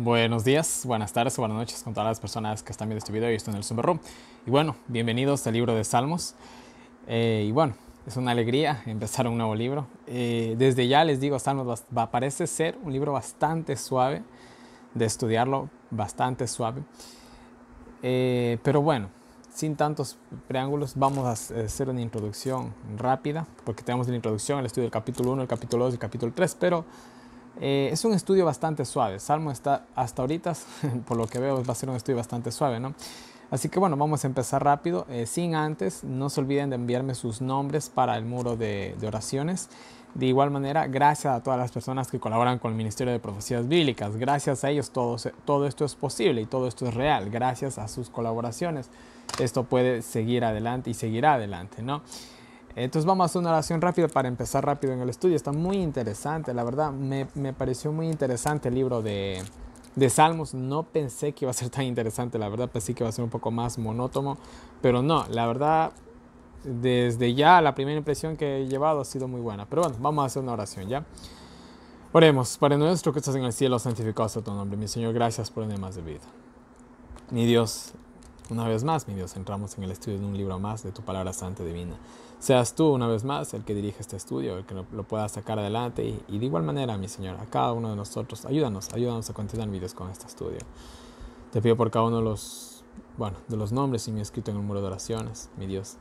Buenos días, buenas tardes o buenas noches con todas las personas que están viendo este video y esto en el Zoom Room. Y bueno, bienvenidos al libro de Salmos. Eh, y bueno, es una alegría empezar un nuevo libro. Eh, desde ya les digo, Salmos va, parece ser un libro bastante suave de estudiarlo, bastante suave. Eh, pero bueno, sin tantos preángulos, vamos a hacer una introducción rápida, porque tenemos la introducción, el estudio del capítulo 1, el capítulo 2 y el capítulo 3, pero eh, es un estudio bastante suave. Salmo está hasta ahorita, por lo que veo, va a ser un estudio bastante suave, ¿no? Así que bueno, vamos a empezar rápido. Eh, sin antes, no se olviden de enviarme sus nombres para el muro de, oraciones. De igual manera, gracias a todas las personas que colaboran con el Ministerio de Profecías Bíblicas. Gracias a ellos todo esto es posible y todo esto es real. Gracias a sus colaboraciones, esto puede seguir adelante y seguirá adelante, ¿no? Entonces vamos a hacer una oración rápida para empezar rápido en el estudio. Está muy interesante, la verdad. Me, me pareció muy interesante el libro de, de, Salmos. No pensé que iba a ser tan interesante, la verdad. Pensé que iba a ser un poco más monótono. Pero no, la verdad, desde ya la primera impresión que he llevado ha sido muy buena. Pero bueno, vamos a hacer una oración ya. Oremos, Para nuestro que estás en el cielo, santificado sea tu nombre. Mi Señor, gracias por el más de vida. Mi Dios, una vez más, mi Dios, entramos en el estudio de un libro más de tu palabra santa divina seas tú una vez más el que dirige este estudio, el que lo, pueda sacar adelante y, de igual manera, mi Señor, a cada uno de nosotros, ayúdanos, ayúdanos a continuar vídeos con este estudio. Te pido por cada uno de los, bueno, de los nombres y mi escrito en el muro de oraciones, mi Dios.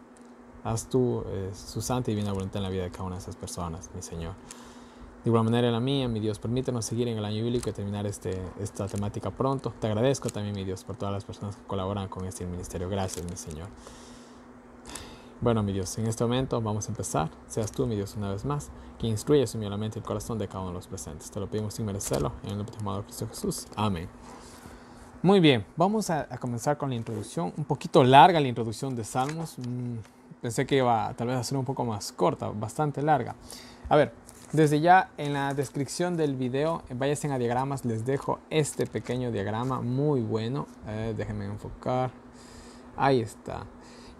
Haz tú eh, su santa y divina voluntad en la vida de cada una de esas personas, mi Señor. De igual manera la mía, mi Dios, permítanos seguir en el año bíblico y terminar este, esta temática pronto. Te agradezco también, mi Dios, por todas las personas que colaboran con este ministerio. Gracias, mi Señor. Bueno, mi Dios, en este momento vamos a empezar. Seas tú, mi Dios, una vez más, que instruyas humildemente el corazón de cada uno de los presentes. Te lo pedimos sin merecerlo, en el nombre de amado Cristo Jesús. Amén. Muy bien, vamos a, comenzar con la introducción. Un poquito larga la introducción de Salmos. Mm, pensé que iba tal vez a ser un poco más corta, bastante larga. A ver, desde ya en la descripción del video, en a diagramas, les dejo este pequeño diagrama muy bueno. Eh, déjenme enfocar. Ahí está.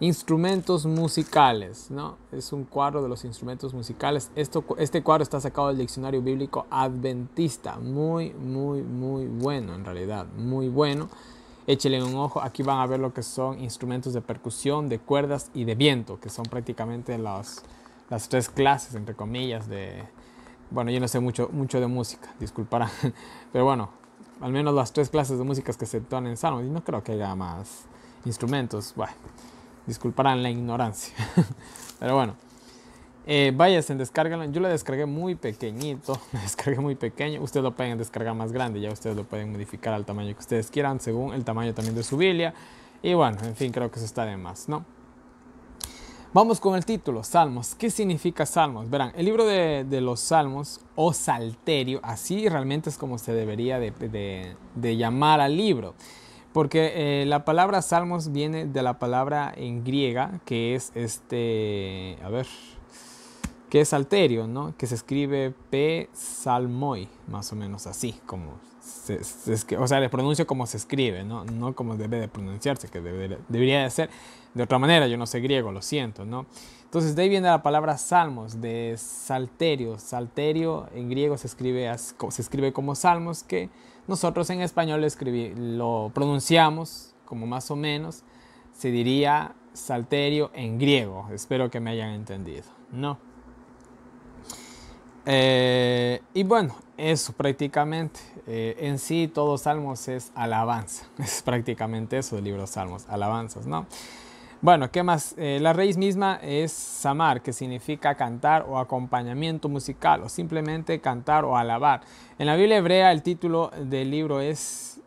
Instrumentos musicales, ¿no? Es un cuadro de los instrumentos musicales. Esto, este cuadro está sacado del diccionario bíblico adventista. Muy, muy, muy bueno, en realidad. Muy bueno. Échele un ojo. Aquí van a ver lo que son instrumentos de percusión, de cuerdas y de viento, que son prácticamente las, las tres clases, entre comillas, de... Bueno, yo no sé mucho, mucho de música, disculparán. Pero bueno, al menos las tres clases de músicas que se toman en Salmos. Y no creo que haya más instrumentos. Bueno. Disculparán la ignorancia. Pero bueno. Eh, en descárgalo. Yo lo descargué muy pequeñito. Lo descargué muy pequeño. Ustedes lo pueden descargar más grande. Ya ustedes lo pueden modificar al tamaño que ustedes quieran. Según el tamaño también de su Biblia. Y bueno, en fin, creo que eso está de más, ¿no? Vamos con el título, Salmos. ¿Qué significa Salmos? Verán, el libro de, los Salmos o Salterio, así realmente es como se debería de llamar al libro. Porque eh, la palabra salmos viene de la palabra en griega que es este, a ver, que es salterio, ¿no? Que se escribe P salmoi, más o menos así, como se, o sea, le pronuncio como se escribe, ¿no? No como debe de pronunciarse, que debería de ser de otra manera, yo no sé griego, lo siento, ¿no? Entonces de ahí viene la palabra salmos, de salterio, salterio en griego se escribe, se escribe como salmos, que nosotros en español lo pronunciamos como más o menos. Se diría salterio en griego. Espero que me hayan entendido. No. Eh, y bueno, eso prácticamente. Eh, en sí, todos salmos es alabanza. Es prácticamente eso del libro salmos, alabanzas, ¿no? Bueno, ¿qué más? Eh, la raíz misma es samar, que significa cantar o acompañamiento musical, o simplemente cantar o alabar. En la Biblia hebrea el título del libro es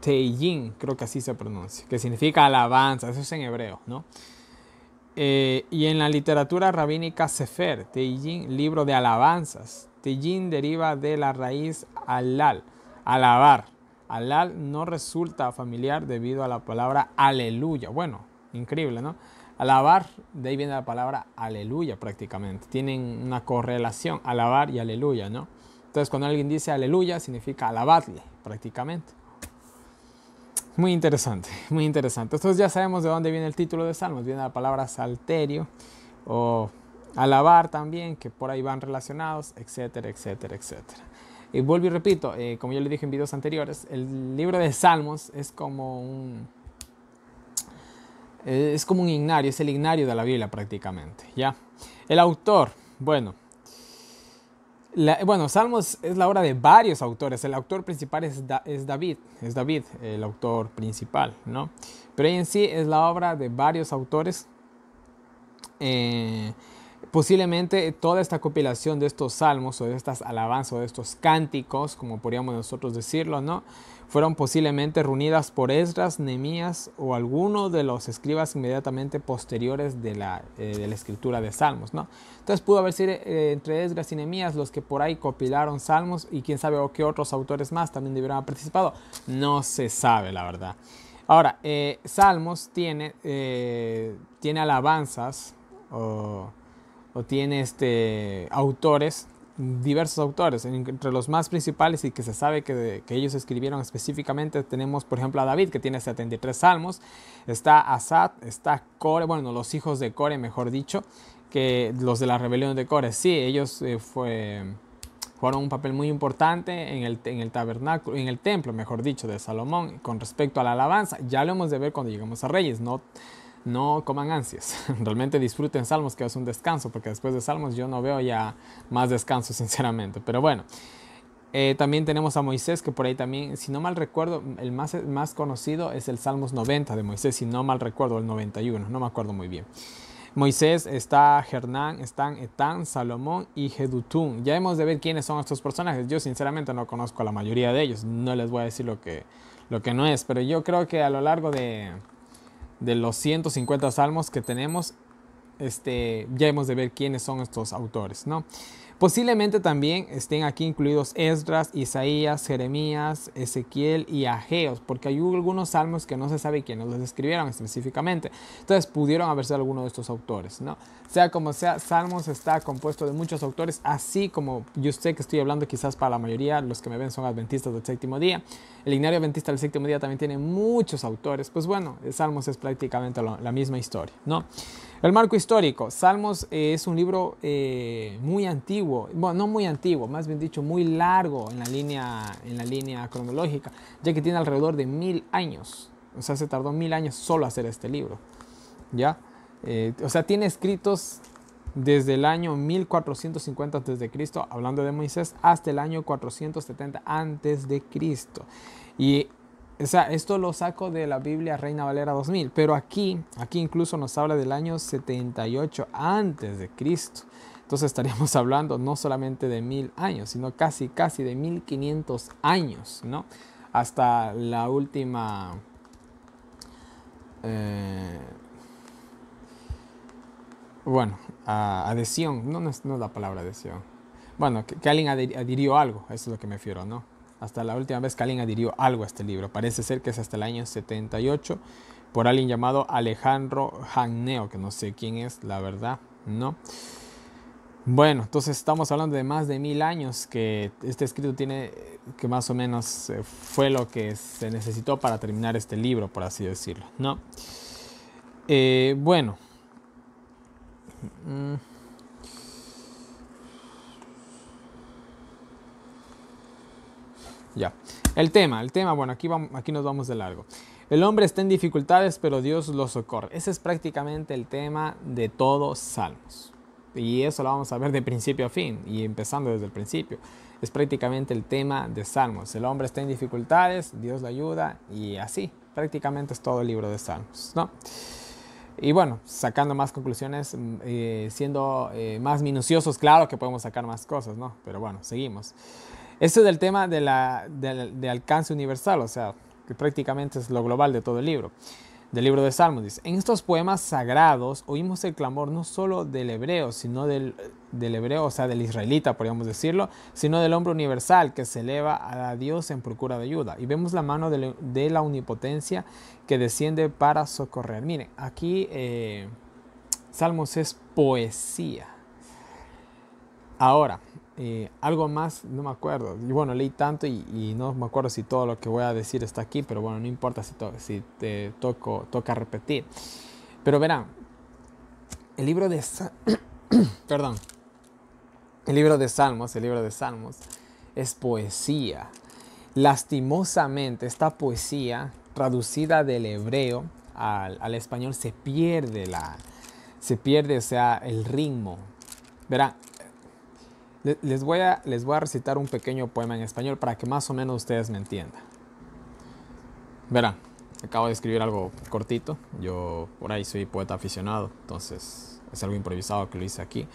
Teillin, creo que así se pronuncia, que significa alabanza, eso es en hebreo, ¿no? Eh, y en la literatura rabínica Sefer, Teillin, libro de alabanzas. Teillin deriva de la raíz alal, alabar Alal no resulta familiar debido a la palabra aleluya. Bueno, increíble, ¿no? Alabar, de ahí viene la palabra aleluya prácticamente. Tienen una correlación, alabar y aleluya, ¿no? Entonces cuando alguien dice aleluya significa alabadle prácticamente. Muy interesante, muy interesante. Entonces ya sabemos de dónde viene el título de Salmos. Viene la palabra salterio o alabar también, que por ahí van relacionados, etcétera, etcétera, etcétera. Y vuelvo y repito, eh, como yo le dije en videos anteriores, el libro de Salmos es como un... Eh, es como un ignario, es el ignario de la Biblia prácticamente, ¿ya? El autor, bueno, bueno, Salmos es la obra de varios autores. El autor principal es, es, David, es David el autor principal, ¿no? Pero en sí es la obra de varios autores. Eh, Posiblemente toda esta compilación de estos salmos o de estas alabanzas o de estos cánticos, como podríamos nosotros decirlo, ¿no? Fueron posiblemente reunidas por Esdras, Nemías o alguno de los escribas inmediatamente posteriores eh, de la, escritura de salmos, ¿no? Entonces pudo haber sido eh, entre Esdras y Nemías los que por ahí copilaron salmos y quién sabe o qué otros autores más también debieron haber participado. No se sabe, la verdad. Ahora, eh, Salmos tiene, tiene alabanzas o o tiene este, autores, diversos autores, entre los más principales y que se sabe que, que ellos escribieron específicamente, tenemos por ejemplo a David que tiene 73 salmos, está Asad, está Core, bueno, los hijos de Core mejor dicho, que los de la rebelión de Core, sí, ellos eh, fueron fue jugaron un papel muy importante en el, en el tabernáculo, en el templo, mejor dicho, de Salomón con respecto a la alabanza. Ya lo hemos de ver cuando llegamos a Reyes, no, no coman ansias. Realmente disfruten Salmos, que es un descanso, porque después de Salmos yo no veo ya más descanso, sinceramente. Pero bueno, eh, también tenemos a Moisés, que por ahí también, si no mal recuerdo, el más, más conocido es el Salmos 90 de Moisés, si no mal recuerdo, el 91, no me acuerdo muy bien. Moisés, está Hernán, están Etán, Salomón y Jedutún. Ya hemos de ver quiénes son estos personajes. Yo sinceramente no conozco a la mayoría de ellos. No les voy a decir lo que, lo que no es, pero yo creo que a lo largo de, de los 150 salmos que tenemos, este, ya hemos de ver quiénes son estos autores, ¿no? Posiblemente también estén aquí incluidos Esdras, Isaías, Jeremías, Ezequiel y Ageos, porque hay algunos salmos que no se sabe quiénes los escribieron específicamente. Entonces pudieron haber sido alguno de estos autores, ¿no? Sea como sea, Salmos está compuesto de muchos autores, así como yo sé que estoy hablando quizás para la mayoría, los que me ven son adventistas del séptimo día. El ignario adventista del séptimo día también tiene muchos autores. Pues bueno, Salmos es prácticamente la misma historia, ¿no? El marco histórico. Salmos eh, es un libro eh, muy antiguo, bueno, no muy antiguo, más bien dicho, muy largo en la, línea, en la línea cronológica, ya que tiene alrededor de mil años. O sea, se tardó mil años solo hacer este libro. ¿Ya? Eh, o sea, tiene escritos desde el año 1450 a.C., hablando de Moisés, hasta el año 470 a.C. Y o sea, esto lo saco de la Biblia Reina Valera 2000, pero aquí, aquí incluso nos habla del año 78 antes de Cristo. Entonces estaríamos hablando no solamente de mil años, sino casi, casi de 1500 años, ¿no? Hasta la última... Eh, bueno, adhesión, no, no, es, no, es, la palabra adhesión. Bueno, que, alguien adhirió algo, eso es lo que me refiero, ¿no? hasta la última vez que alguien adhirió algo a este libro. Parece ser que es hasta el año 78 por alguien llamado Alejandro Janneo, que no sé quién es, la verdad, ¿no? Bueno, entonces estamos hablando de más de mil años que este escrito tiene, que más o menos eh, fue lo que se necesitó para terminar este libro, por así decirlo, ¿no? Eh, bueno. Mm. Ya. El tema, el tema, bueno, aquí, vamos, aquí nos vamos de largo. El hombre está en dificultades, pero Dios lo socorre. Ese es prácticamente el tema de todos Salmos. Y eso lo vamos a ver de principio a fin y empezando desde el principio. Es prácticamente el tema de Salmos. El hombre está en dificultades, Dios le ayuda y así. Prácticamente es todo el libro de Salmos, ¿no? Y bueno, sacando más conclusiones, mm, eh, siendo eh, más minuciosos, claro que podemos sacar más cosas, ¿no? Pero bueno, seguimos es del tema de, alcance universal, o sea, que prácticamente es lo global de todo el libro del libro de Salmos. Dice, en estos poemas sagrados oímos el clamor no solo del hebreo, sino del, hebreo, o sea, del israelita, podríamos decirlo, sino del hombre universal que se eleva a Dios en procura de ayuda. Y vemos la mano de, la, de omnipotencia que desciende para socorrer. Miren, aquí eh, Salmos es poesía. Ahora, eh, algo más, no me acuerdo. Y bueno, leí tanto y, no me acuerdo si todo lo que voy a decir está aquí, pero bueno, no importa si, te toco, toca repetir. Pero verán, el libro de... Perdón. El libro de Salmos, el libro de Salmos es poesía. Lastimosamente, esta poesía traducida del hebreo al, español se pierde la... Se pierde, sea, el ritmo. Verán, les voy, a, les voy a recitar un pequeño poema en español para que más o menos ustedes me entiendan. Verán, acabo de escribir algo cortito. Yo por ahí soy poeta aficionado, entonces es algo improvisado que lo hice aquí.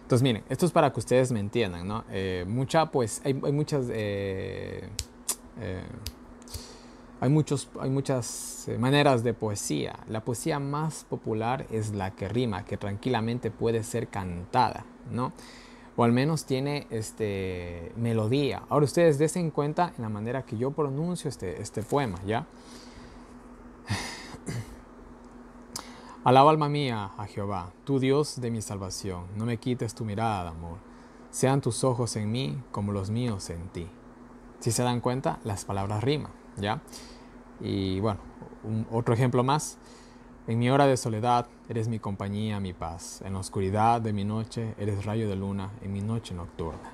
Entonces miren, esto es para que ustedes me entiendan, ¿no? Eh, mucha, pues, hay, muchas... Eh, eh, hay, muchos, hay muchas maneras de poesía. La poesía más popular es la que rima, que tranquilamente puede ser cantada, ¿no? o al menos tiene este, melodía. Ahora ustedes en cuenta en la manera que yo pronuncio este, este poema, ¿ya? Alaba alma mía a Jehová, tu Dios de mi salvación, no me quites tu mirada, amor, sean tus ojos en mí como los míos en ti. Si se dan cuenta, las palabras riman, ¿ya? Y bueno, otro ejemplo más. En mi hora de soledad eres mi compañía, mi paz. En la oscuridad de mi noche eres rayo de luna en mi noche nocturna.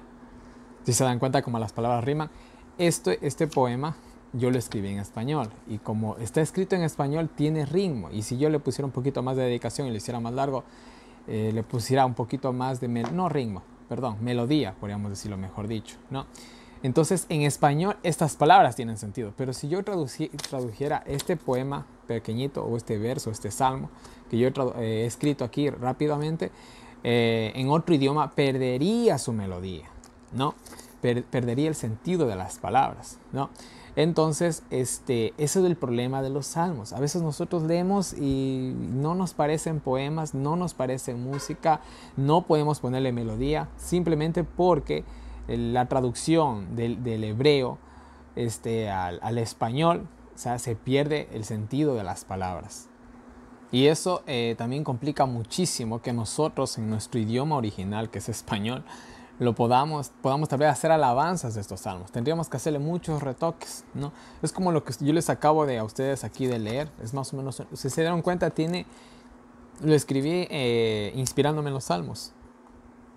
Si se dan cuenta como las palabras riman, este, este poema yo lo escribí en español y como está escrito en español tiene ritmo y si yo le pusiera un poquito más de dedicación y lo hiciera más largo, eh, le pusiera un poquito más de, no ritmo, perdón, melodía, podríamos decirlo mejor dicho, ¿no? Entonces, en español estas palabras tienen sentido, pero si yo tradujera este poema pequeñito o este verso, este salmo que yo he eh, escrito aquí rápidamente, eh, en otro idioma perdería su melodía, ¿no? perdería el sentido de las palabras, ¿no? Entonces, este, ese es el problema de los salmos. A veces nosotros leemos y no nos parecen poemas, no nos parecen música, no podemos ponerle melodía, simplemente porque la traducción del, hebreo este, al, español, o sea, se pierde el sentido de las palabras. Y eso eh, también complica muchísimo que nosotros en nuestro idioma original, que es español, lo podamos, podamos tal vez hacer alabanzas de estos salmos. Tendríamos que hacerle muchos retoques, ¿no? Es como lo que yo les acabo de a ustedes aquí de leer. Es más o menos, si se dieron cuenta, tiene, lo escribí eh, inspirándome en los salmos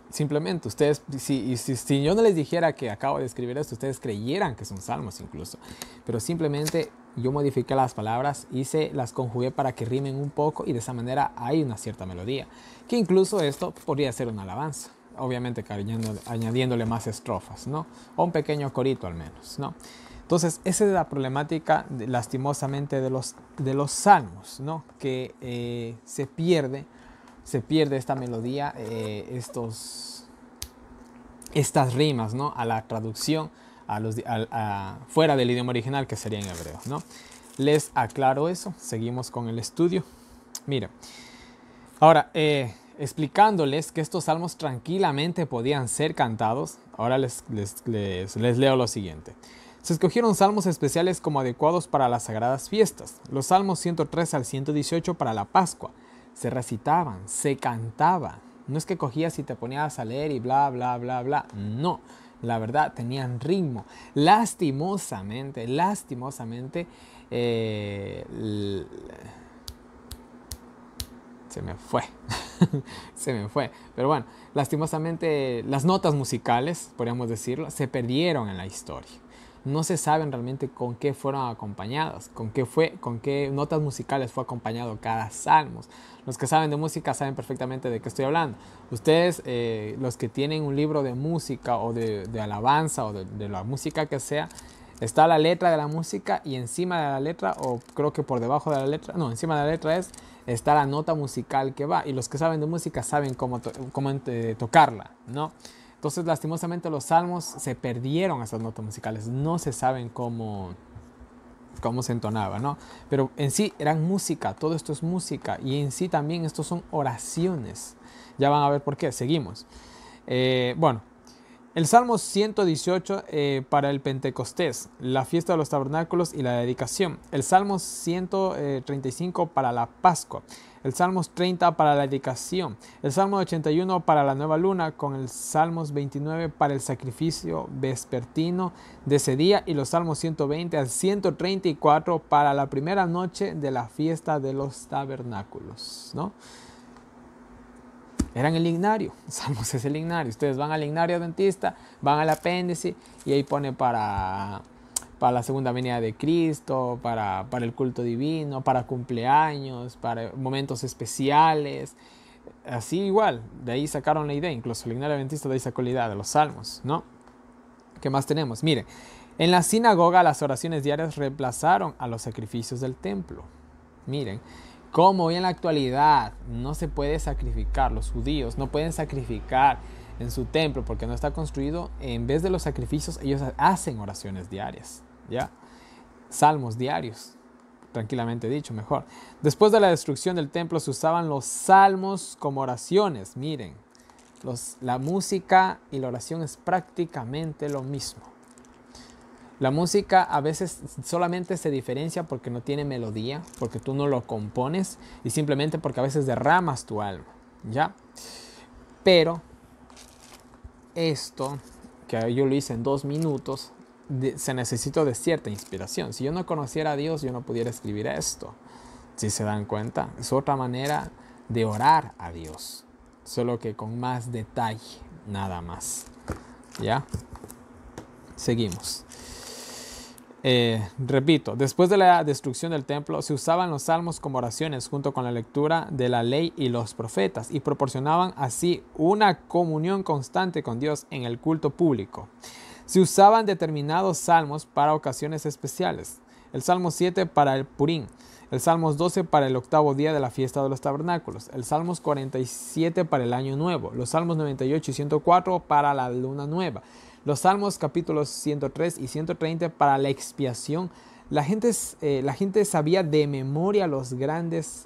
simplemente ustedes, si, yo no les dijera que acabo de escribir esto, ustedes creyeran que son salmos incluso. Pero simplemente yo modifiqué las palabras, hice, las conjugué para que rimen un poco y de esa manera hay una cierta melodía. Que incluso esto podría ser una alabanza. Obviamente añadiéndole, añadiéndole más estrofas, ¿no? O un pequeño corito al menos, ¿no? Entonces, esa es la problemática, lastimosamente, de los, de los salmos, ¿no? Que eh, se pierde se pierde esta melodía, eh, estos, estas rimas, ¿no? A la traducción, a los, fuera del idioma original que sería en hebreo, ¿no? Les aclaro eso, seguimos con el estudio. Mira, ahora, eh, explicándoles que estos salmos tranquilamente podían ser cantados, ahora les, les, les, les leo lo siguiente. Se escogieron salmos especiales como adecuados para las sagradas fiestas, los salmos 103 al 118 para la Pascua, se recitaban, se cantaba. No es que cogías y te ponías a leer y bla, bla, bla, bla. No, la verdad, tenían ritmo. Lastimosamente, lastimosamente, eh, se me fue. se me fue. Pero bueno, lastimosamente las notas musicales, podríamos decirlo, se perdieron en la historia no se saben realmente con qué fueron acompañadas, con qué, fue, con qué notas musicales fue acompañado cada salmos. Los que saben de música saben perfectamente de qué estoy hablando. Ustedes, eh, los que tienen un libro de música o de, alabanza o de, la música que sea, está la letra de la música y encima de la letra, o creo que por debajo de la letra, no, encima de la letra es, está la nota musical que va. Y los que saben de música saben cómo, eh, tocarla, ¿no? Entonces, lastimosamente, los salmos se perdieron esas notas musicales. No se saben cómo, se entonaba, ¿no? Pero en sí eran música, todo esto es música. Y en sí también estos son oraciones. Ya van a ver por qué. Seguimos. Eh, bueno, el Salmo 118 eh, para el Pentecostés, la fiesta de los tabernáculos y la dedicación. El Salmo 135 eh, para la Pascua el Salmos 30 para la dedicación, el Salmo 81 para la nueva luna, con el Salmos 29 para el sacrificio vespertino de ese día y los Salmos 120 al 134 para la primera noche de la fiesta de los tabernáculos, ¿no? Eran el ignario, Salmos es el ignario. Ustedes van al ignario dentista, van al apéndice y ahí pone para para la segunda venida de Cristo, para, el culto divino, para cumpleaños, para momentos especiales. Así igual, de ahí sacaron la idea, incluso el ignario adventista de ahí sacó la idea de los salmos, ¿no? ¿Qué más tenemos? Miren, en la sinagoga las oraciones diarias reemplazaron a los sacrificios del templo. Miren, como hoy en la actualidad no se puede sacrificar, los judíos no pueden sacrificar en su templo, porque no está construido, en vez de los sacrificios, ellos hacen oraciones diarias, ¿ya? Salmos diarios, tranquilamente dicho, mejor. Después de la destrucción del templo se usaban los salmos como oraciones, miren. Los, la música y la oración es prácticamente lo mismo. La música a veces solamente se diferencia porque no tiene melodía, porque tú no lo compones y simplemente porque a veces derramas tu alma, ¿ya? Pero esto, que yo lo hice en dos minutos, se necesitó de cierta inspiración. Si yo no conociera a Dios, yo no pudiera escribir esto. Si se dan cuenta, es otra manera de orar a Dios, solo que con más detalle, nada más. ¿Ya? Seguimos. Eh, repito, después de la destrucción del templo se usaban los salmos como oraciones junto con la lectura de la ley y los profetas y proporcionaban así una comunión constante con Dios en el culto público. Se usaban determinados salmos para ocasiones especiales. El Salmo 7 para el Purín, el Salmo 12 para el octavo día de la fiesta de los tabernáculos, el Salmo 47 para el año nuevo, los Salmos 98 y 104 para la luna nueva, los Salmos capítulos 103 y 130 para la expiación. La gente, eh, la gente sabía de memoria los grandes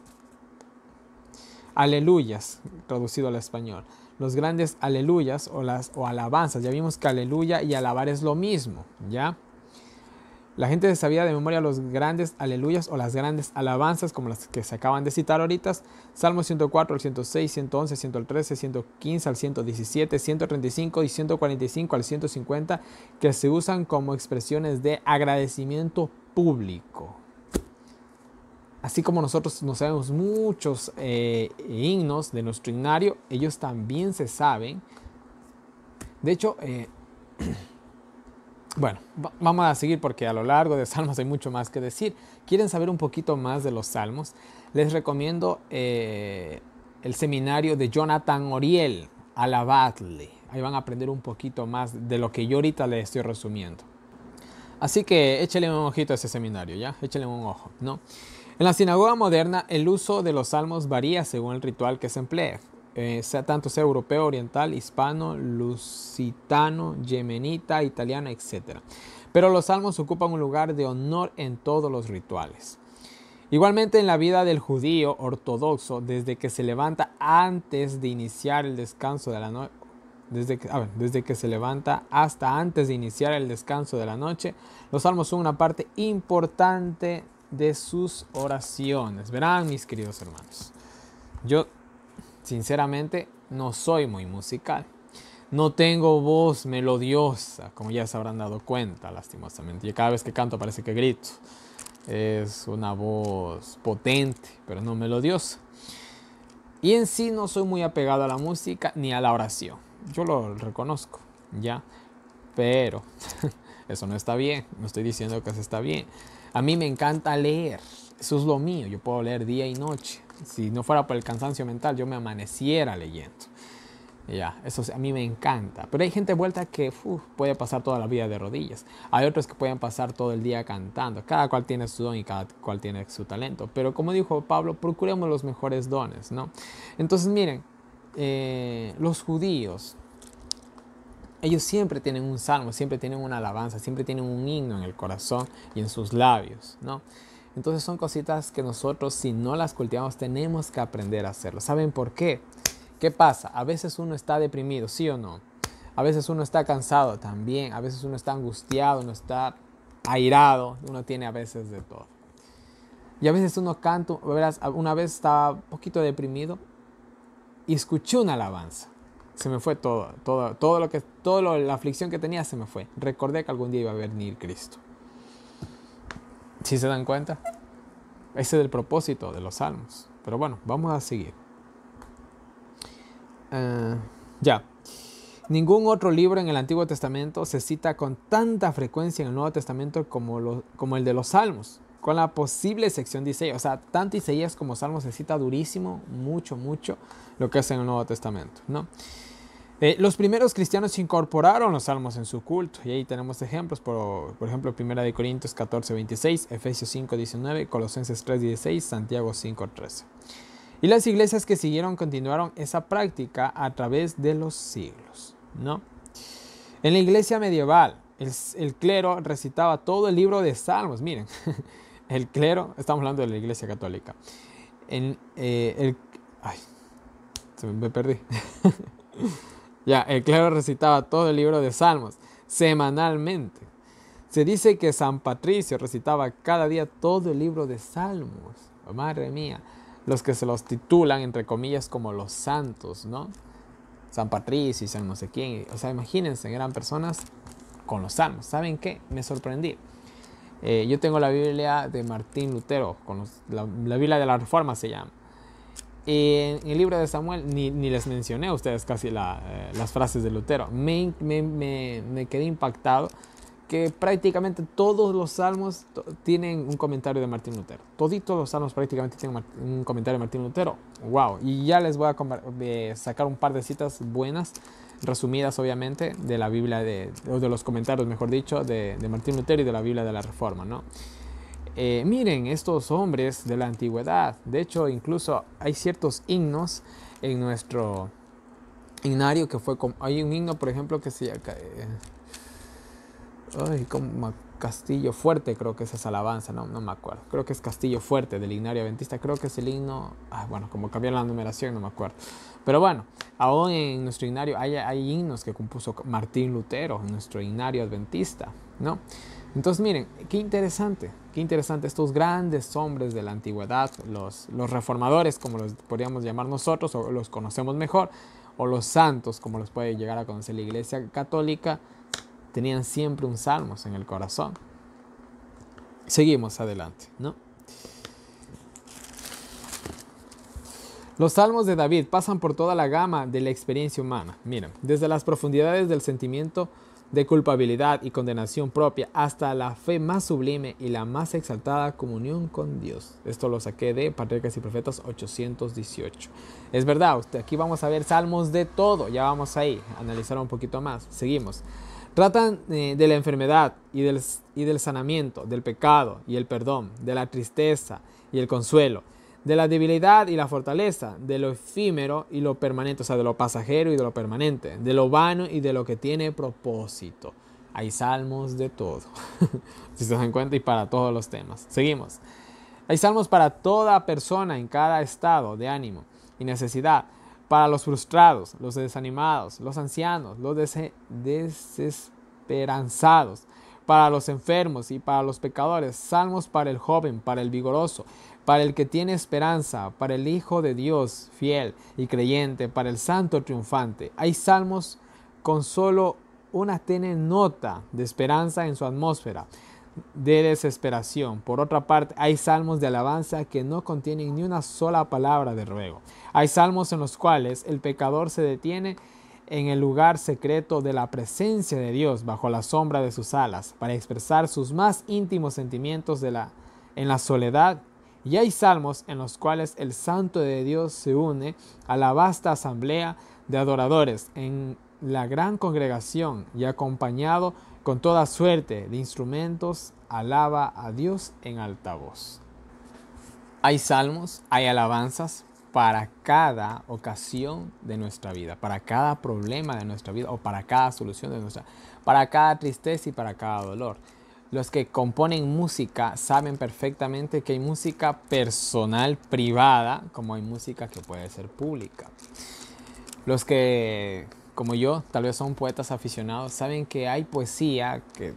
aleluyas, traducido al español. Los grandes aleluyas o, las, o alabanzas. Ya vimos que aleluya y alabar es lo mismo, ¿ya? La gente se sabía de memoria los grandes aleluyas o las grandes alabanzas, como las que se acaban de citar ahorita. Salmo 104, al 106, 111, 113, 115 al 117, 135 y 145 al 150, que se usan como expresiones de agradecimiento público. Así como nosotros no sabemos muchos eh, himnos de nuestro himnario, ellos también se saben. De hecho, eh, Bueno, vamos a seguir porque a lo largo de Salmos hay mucho más que decir. ¿Quieren saber un poquito más de los Salmos? Les recomiendo eh, el seminario de Jonathan Oriel, Alabadle. Ahí van a aprender un poquito más de lo que yo ahorita les estoy resumiendo. Así que échale un ojito a ese seminario, ¿ya? Échale un ojo, ¿no? En la sinagoga moderna, el uso de los salmos varía según el ritual que se emplee. Eh, sea tanto sea europeo, oriental, hispano, lusitano, yemenita, italiana, etc. Pero los salmos ocupan un lugar de honor en todos los rituales. Igualmente en la vida del judío ortodoxo, desde que se levanta antes de iniciar el descanso de la noche, desde, desde que se levanta hasta antes de iniciar el descanso de la noche, los salmos son una parte importante de sus oraciones. Verán, mis queridos hermanos, yo sinceramente no soy muy musical. No tengo voz melodiosa, como ya se habrán dado cuenta, lastimosamente. Y cada vez que canto parece que grito. Es una voz potente, pero no melodiosa. Y en sí no soy muy apegado a la música ni a la oración. Yo lo reconozco, ya. Pero eso no está bien. No estoy diciendo que se está bien. A mí me encanta leer eso es lo mío, yo puedo leer día y noche. Si no fuera por el cansancio mental, yo me amaneciera leyendo. Ya, eso a mí me encanta. Pero hay gente vuelta que puede pasar toda la vida de rodillas. Hay otros que pueden pasar todo el día cantando. Cada cual tiene su don y cada cual tiene su talento. Pero como dijo Pablo, procuremos los mejores dones, ¿no? Entonces miren, eh, los judíos, ellos siempre tienen un salmo, siempre tienen una alabanza, siempre tienen un himno en el corazón y en sus labios, ¿no? Entonces son cositas que nosotros si no las cultivamos tenemos que aprender a hacerlo. ¿Saben por qué? ¿Qué pasa? A veces uno está deprimido, sí o no. A veces uno está cansado también. A veces uno está angustiado, uno está airado. Uno tiene a veces de todo. Y a veces uno canta, verás, una vez estaba un poquito deprimido y escuché una alabanza. Se me fue todo, todo, todo lo que, toda la aflicción que tenía se me fue. Recordé que algún día iba a venir Cristo. Si se dan cuenta, ese es el propósito de los salmos. Pero bueno, vamos a seguir. Ah, ya. Ningún otro libro en el Antiguo Testamento se cita con tanta frecuencia en el Nuevo Testamento como, como el de los Salmos, con la posible sección de Isaías. O sea, tanto Isaías como Salmos se cita durísimo, mucho, mucho, lo que es en el Nuevo Testamento, ¿no? Eh, los primeros cristianos incorporaron los salmos en su culto y ahí tenemos ejemplos, por, por ejemplo, 1 Corintios 14.26, Efesios 5.19, Colosenses 3.16, Santiago 5.13. Y las iglesias que siguieron continuaron esa práctica a través de los siglos. ¿no? En la iglesia medieval, el, el clero recitaba todo el libro de salmos. Miren, el clero, estamos hablando de la iglesia católica. En, eh, el, ay, se me perdí. Ya, el clero recitaba todo el libro de Salmos semanalmente. Se dice que San Patricio recitaba cada día todo el libro de Salmos. Oh, madre mía, los que se los titulan, entre comillas, como los santos, ¿no? San Patricio y San no sé quién. O sea, imagínense, eran personas con los salmos. ¿Saben qué? Me sorprendí. Eh, yo tengo la Biblia de Martín Lutero, la Biblia de la Reforma se llama en el libro de Samuel ni, ni les mencioné a ustedes casi eh, las frases de Lutero. Me, me, me, me, quedé impactado que prácticamente todos los salmos tienen un comentario de Martín Lutero. Toditos los salmos prácticamente tienen un comentario de Martín Lutero. ¡Wow! Y ya les voy a eh, sacar un par de citas buenas, resumidas obviamente, de la Biblia, de, de los comentarios, mejor dicho, de, de Martín Lutero y de la Biblia de la Reforma, ¿no? Eh, miren estos hombres de la antigüedad. De hecho, incluso hay ciertos himnos en nuestro himnario que fue como... Hay un himno, por ejemplo, que se llama... Eh, como Castillo Fuerte, creo que esa es alabanza, no, no me acuerdo. Creo que es Castillo Fuerte del Ignario Adventista, creo que es el himno. Ah, bueno, como cambiar la numeración, no me acuerdo. Pero bueno, aún en nuestro Ignario hay, hay himnos que compuso Martín Lutero, nuestro Ignario Adventista, ¿no? Entonces miren, qué interesante, qué interesante estos grandes hombres de la antigüedad, los, reformadores como los podríamos llamar nosotros o los conocemos mejor, o los santos como los puede llegar a conocer la iglesia católica, tenían siempre un salmos en el corazón. Seguimos adelante, ¿no? Los salmos de David pasan por toda la gama de la experiencia humana. Miren, desde las profundidades del sentimiento de culpabilidad y condenación propia hasta la fe más sublime y la más exaltada comunión con Dios. Esto lo saqué de Patriarcas y Profetas 818. Es verdad, aquí vamos a ver salmos de todo, ya vamos ahí, analizar un poquito más. Seguimos. Tratan eh, de la enfermedad y y del sanamiento, del pecado y el perdón, de la tristeza y el consuelo de la debilidad y la fortaleza, de lo efímero y lo permanente, o sea, de lo pasajero y de lo permanente, de lo vano y de lo que tiene propósito. Hay salmos de todo, si se dan cuenta, y para todos los temas. Seguimos. Hay salmos para toda persona en cada estado de ánimo y necesidad, para los frustrados, los desanimados, los ancianos, los desesperanzados, para los enfermos y para los pecadores, salmos para el joven, para el vigoroso, para el que tiene esperanza, para el Hijo de Dios fiel y creyente, para el Santo triunfante. Hay salmos con solo una tenue nota de esperanza en su atmósfera de desesperación. Por otra parte, hay salmos de alabanza que no contienen ni una sola palabra de ruego. Hay salmos en los cuales el pecador se detiene en el lugar secreto de la presencia de Dios bajo la sombra de sus alas para expresar sus más íntimos sentimientos de la, en la soledad y hay salmos en los cuales el santo de Dios se une a la vasta asamblea de adoradores en la gran congregación y acompañado con toda suerte de instrumentos, alaba a Dios en altavoz. Hay salmos, hay alabanzas para cada ocasión de nuestra vida, para cada problema de nuestra vida o para cada solución de nuestra, para cada tristeza y para cada dolor los que componen música saben perfectamente que hay música personal privada, como hay música que puede ser pública. Los que, como yo, tal vez son poetas aficionados, saben que hay poesía que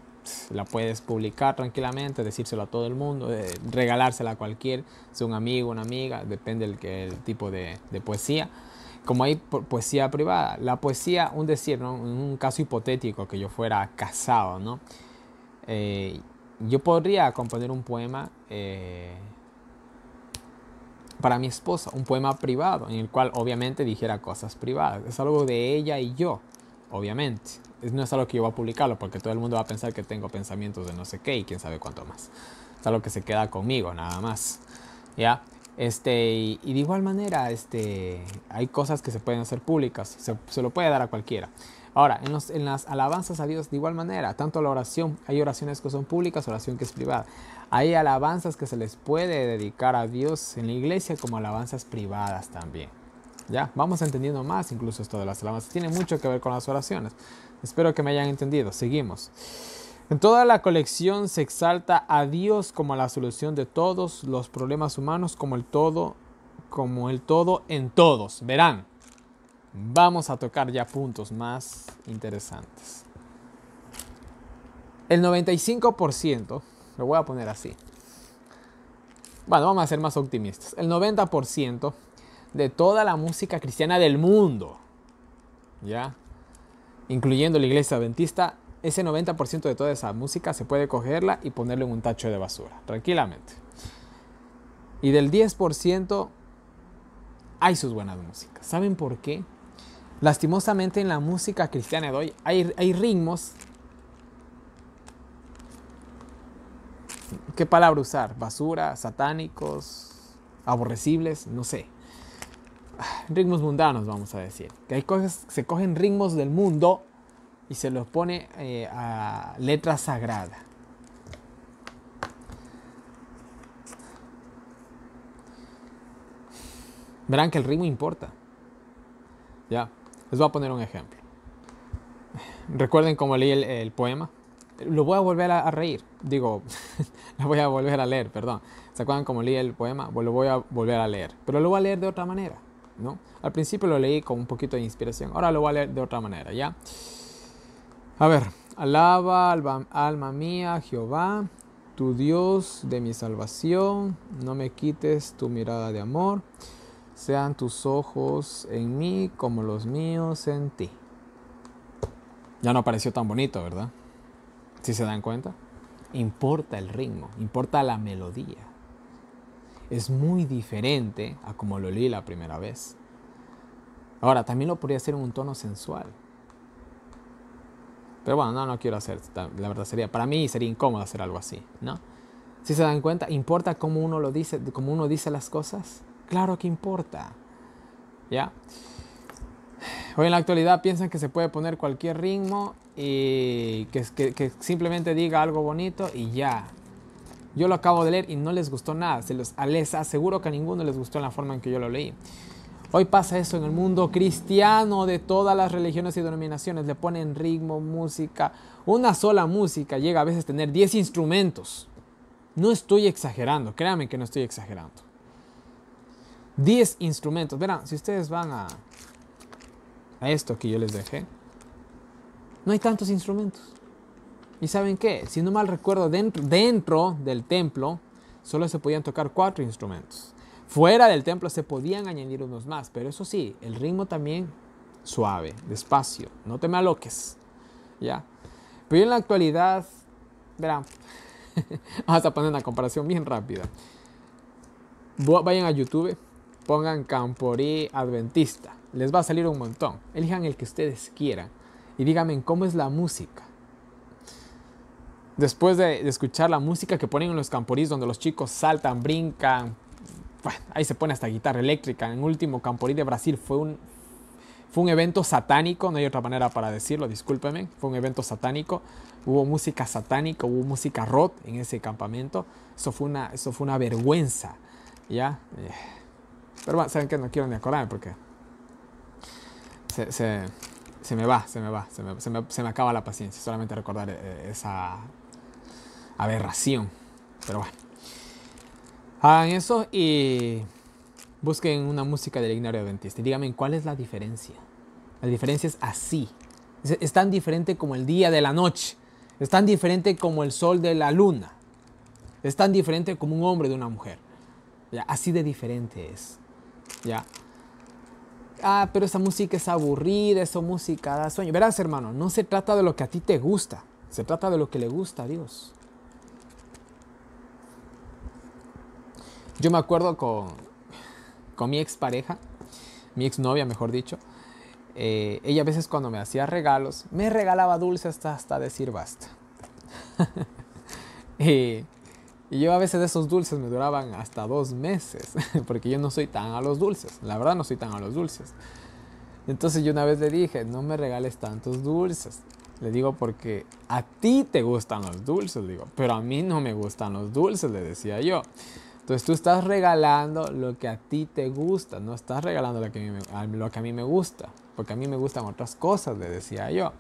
la puedes publicar tranquilamente, decírselo a todo el mundo, eh, regalársela a cualquier, sea un amigo, una amiga, depende del, el tipo de, poesía. Como hay poesía privada, la poesía, un decir, ¿no? en un caso hipotético que yo fuera casado, ¿no? Eh, yo podría componer un poema eh, para mi esposa, un poema privado, en el cual obviamente dijera cosas privadas. Es algo de ella y yo, obviamente. No es algo que yo voy a publicarlo porque todo el mundo va a pensar que tengo pensamientos de no sé qué y quién sabe cuánto más. Es algo que se queda conmigo, nada más. ¿Ya? Este, y, de igual manera, este, hay cosas que se pueden hacer públicas, se lo puede dar a cualquiera. Ahora, en, las alabanzas a Dios de igual manera, tanto la oración, hay oraciones que son públicas, oración que es privada. Hay alabanzas que se les puede dedicar a Dios en la iglesia como alabanzas privadas también. Ya, vamos entendiendo más incluso esto de las alabanzas. Tiene mucho que ver con las oraciones. Espero que me hayan entendido. Seguimos. En toda la colección se exalta a Dios como la solución de todos los problemas humanos, como el todo, como el todo en todos. Verán, vamos a tocar ya puntos más interesantes. El 95%, lo voy a poner así. Bueno, vamos a ser más optimistas. El 90% de toda la música cristiana del mundo, ¿ya? Incluyendo la iglesia adventista, ese 90% de toda esa música se puede cogerla y ponerla en un tacho de basura, tranquilamente. Y del 10% hay sus buenas músicas. ¿Saben por qué? Lastimosamente en la música cristiana de hoy hay, ritmos. ¿Qué palabra usar? Basura, satánicos, aborrecibles, no sé. Ritmos mundanos, vamos a decir. Que hay cosas, se cogen ritmos del mundo y se los pone eh, a letra sagrada. Verán que el ritmo importa. Ya. Les voy a poner un ejemplo. Recuerden cómo leí el, poema. Lo voy a volver a, reír. Digo, lo voy a volver a leer, perdón. ¿Se acuerdan cómo leí el poema? lo voy a volver a leer. Pero lo voy a leer de otra manera. ¿no? Al principio lo leí con un poquito de inspiración. Ahora lo voy a leer de otra manera. ¿ya? A ver. Alaba, alma mía, Jehová, tu Dios de mi salvación. No me quites tu mirada de amor sean tus ojos en mí como los míos en ti. Ya no pareció tan bonito, ¿verdad? Si ¿Sí se dan cuenta, importa el ritmo, importa la melodía. Es muy diferente a como lo leí la primera vez. Ahora, también lo podría hacer en un tono sensual. Pero bueno, no, no quiero hacer. La verdad sería, para mí sería incómodo hacer algo así, ¿no? Si se dan cuenta, importa cómo uno lo dice, cómo uno dice las cosas. Claro que importa. ¿Ya? Hoy en la actualidad piensan que se puede poner cualquier ritmo y que, simplemente diga algo bonito y ya. Yo lo acabo de leer y no les gustó nada. Se los, les aseguro que a ninguno les gustó la forma en que yo lo leí. Hoy pasa eso en el mundo cristiano de todas las religiones y denominaciones. Le ponen ritmo, música. Una sola música llega a veces a tener 10 instrumentos. No estoy exagerando, créanme que no estoy exagerando. 10 instrumentos. Verán, si ustedes van a, a esto que yo les dejé, no hay tantos instrumentos. ¿Y saben qué? Si no mal recuerdo, dentro, del templo solo se podían tocar cuatro instrumentos. Fuera del templo se podían añadir unos más, pero eso sí, el ritmo también suave, despacio, no te me aloques, ¿ya? Pero en la actualidad, verán, vamos a poner una comparación bien rápida. Vayan a YouTube, pongan Camporí Adventista. Les va a salir un montón. Elijan el que ustedes quieran y díganme cómo es la música. Después de, escuchar la música que ponen en los camporís donde los chicos saltan, brincan, ahí se pone hasta guitarra eléctrica. En último, Camporí de Brasil fue un, fue un evento satánico, no hay otra manera para decirlo, discúlpeme. Fue un evento satánico. Hubo música satánica, hubo música rock en ese campamento. Eso fue una, eso fue una vergüenza. ¿ya? Eh, pero bueno, saben que no quiero ni acordarme porque se, me va, se me va, se me, acaba la paciencia. Solamente recordar eh, esa aberración. Pero bueno. Hagan eso y busquen una música del ignario adventista. díganme cuál es la diferencia. La diferencia es así. es tan diferente como el día de la noche. Es tan diferente como el sol de la luna. Es tan diferente como un hombre de una mujer. Así de diferente es. ¿ya? Ah, pero esa música es aburrida, eso música da sueño. Verás, hermano, no se trata de lo que a ti te gusta, se trata de lo que le gusta a Dios. Yo me acuerdo con, con mi expareja, mi exnovia, mejor dicho. Eh, ella a veces cuando me hacía regalos, me regalaba dulces hasta, hasta decir basta. Y yo a veces de esos dulces me duraban hasta dos meses, porque yo no soy tan a los dulces, la verdad no soy tan a los dulces. Entonces yo una vez le dije, no me regales tantos dulces. Le digo porque a ti te gustan los dulces, digo, pero a mí no me gustan los dulces, le decía yo. Entonces tú estás regalando lo que a ti te gusta, no estás regalando lo que a mí me, gusta, porque a mí me gustan otras cosas, le decía yo.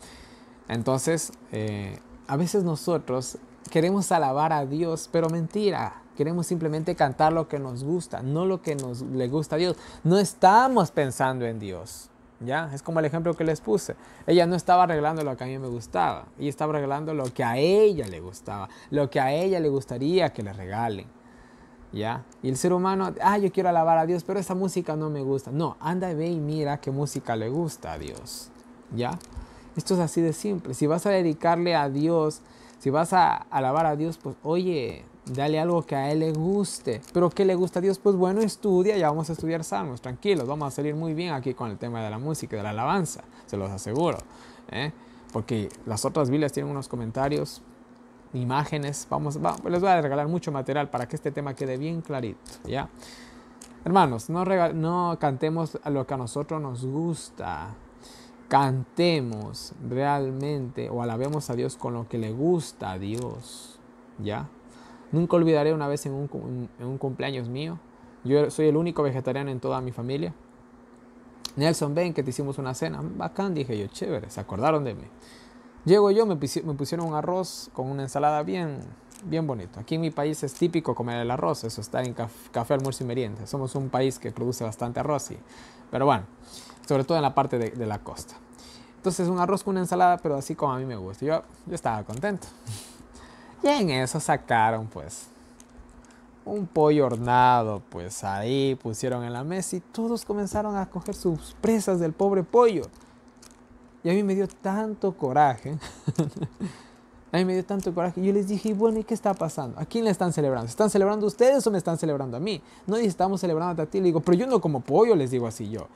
Entonces, eh, a veces nosotros queremos alabar a Dios, pero mentira. Queremos simplemente cantar lo que nos gusta, no lo que nos le gusta a Dios. No estamos pensando en Dios. ¿Ya? Es como el ejemplo que les puse. Ella no estaba arreglando lo que a mí me gustaba. Ella estaba arreglando lo que a ella le gustaba, lo que a ella le gustaría que le regalen. ¿Ya? Y el ser humano, ah, yo quiero alabar a Dios, pero esa música no me gusta. No, anda y ve y mira qué música le gusta a Dios. ¿Ya? Esto es así de simple. Si vas a dedicarle a Dios si vas a alabar a Dios, pues oye, dale algo que a Él le guste. Pero ¿qué le gusta a Dios? Pues bueno, estudia, ya vamos a estudiar salmos, tranquilos, vamos a salir muy bien aquí con el tema de la música de la alabanza, se los aseguro. ¿eh? Porque las otras Biblias tienen unos comentarios, imágenes, vamos, pues, les voy a regalar mucho material para que este tema quede bien clarito, ¿ya? Hermanos, no, no cantemos lo que a nosotros nos gusta cantemos realmente o alabemos a Dios con lo que le gusta a Dios. ¿Ya? Nunca olvidaré una vez en un, cumpleaños mío. Yo soy el único vegetariano en toda mi familia. Nelson, ven que te hicimos una cena. Bacán, dije yo, chévere, se acordaron de mí. Llego yo, me, pusieron un arroz con una ensalada bien, bien bonito. Aquí en mi país es típico comer el arroz, eso está en café, almuerzo y merienda. Somos un país que produce bastante arroz, y, pero bueno, sobre todo en la parte de la costa. Entonces un arroz con una ensalada, pero así como a mí me gusta. Yo, yo estaba contento. Y en eso sacaron pues un pollo hornado, pues ahí pusieron en la mesa y todos comenzaron a coger sus presas del pobre pollo. Y a mí me dio tanto coraje. a mí me dio tanto coraje. Yo les dije, bueno, ¿y qué está pasando? ¿A quién le están celebrando? ¿Están celebrando ustedes o me están celebrando a mí? No, y estamos celebrando a ti. Le digo, pero yo no como pollo, les digo así yo.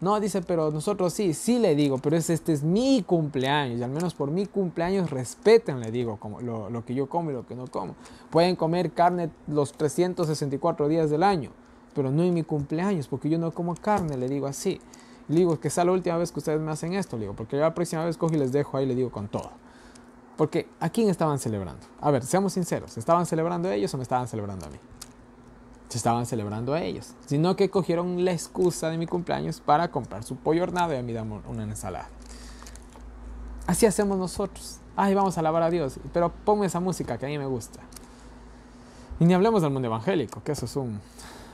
No, dice, pero nosotros sí, sí le digo, pero es, este es mi cumpleaños y al menos por mi cumpleaños respeten, le digo, como, lo, que yo como y lo que no como. Pueden comer carne los 364 días del año, pero no en mi cumpleaños, porque yo no como carne, le digo así. Le digo que sea la última vez que ustedes me hacen esto, le digo, porque la próxima vez cojo y les dejo ahí, le digo con todo. Porque ¿a quién estaban celebrando? A ver, seamos sinceros, ¿estaban celebrando ellos o me estaban celebrando a mí? se estaban celebrando a ellos, sino que cogieron la excusa de mi cumpleaños para comprar su pollo hornado y a mí damos una ensalada. Así hacemos nosotros. Ay, vamos a alabar a Dios, pero ponme esa música que a mí me gusta. Y ni hablemos del mundo evangélico, que eso es un,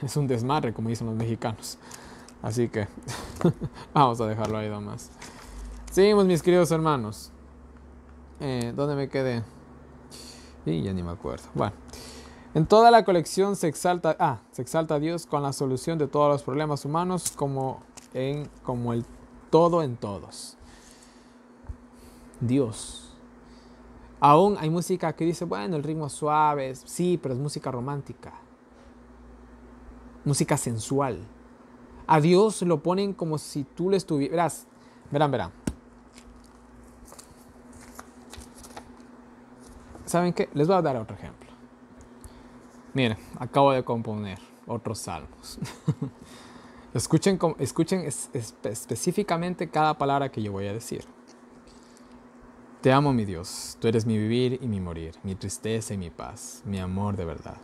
es desmarre, como dicen los mexicanos. Así que vamos a dejarlo ahí nomás. Seguimos, mis queridos hermanos. Eh, ¿Dónde me quedé? Y ya ni me acuerdo. Bueno. En toda la colección se exalta, ah, se exalta a Dios con la solución de todos los problemas humanos como, en, como el todo en todos. Dios. Aún hay música que dice, bueno, el ritmo suave, sí, pero es música romántica, música sensual. A Dios lo ponen como si tú le estuvieras, verán, verán. ¿Saben qué? Les voy a dar otro ejemplo. Miren, acabo de componer otros salmos. escuchen escuchen específicamente cada palabra que yo voy a decir. Te amo, mi Dios. Tú eres mi vivir y mi morir, mi tristeza y mi paz, mi amor de verdad,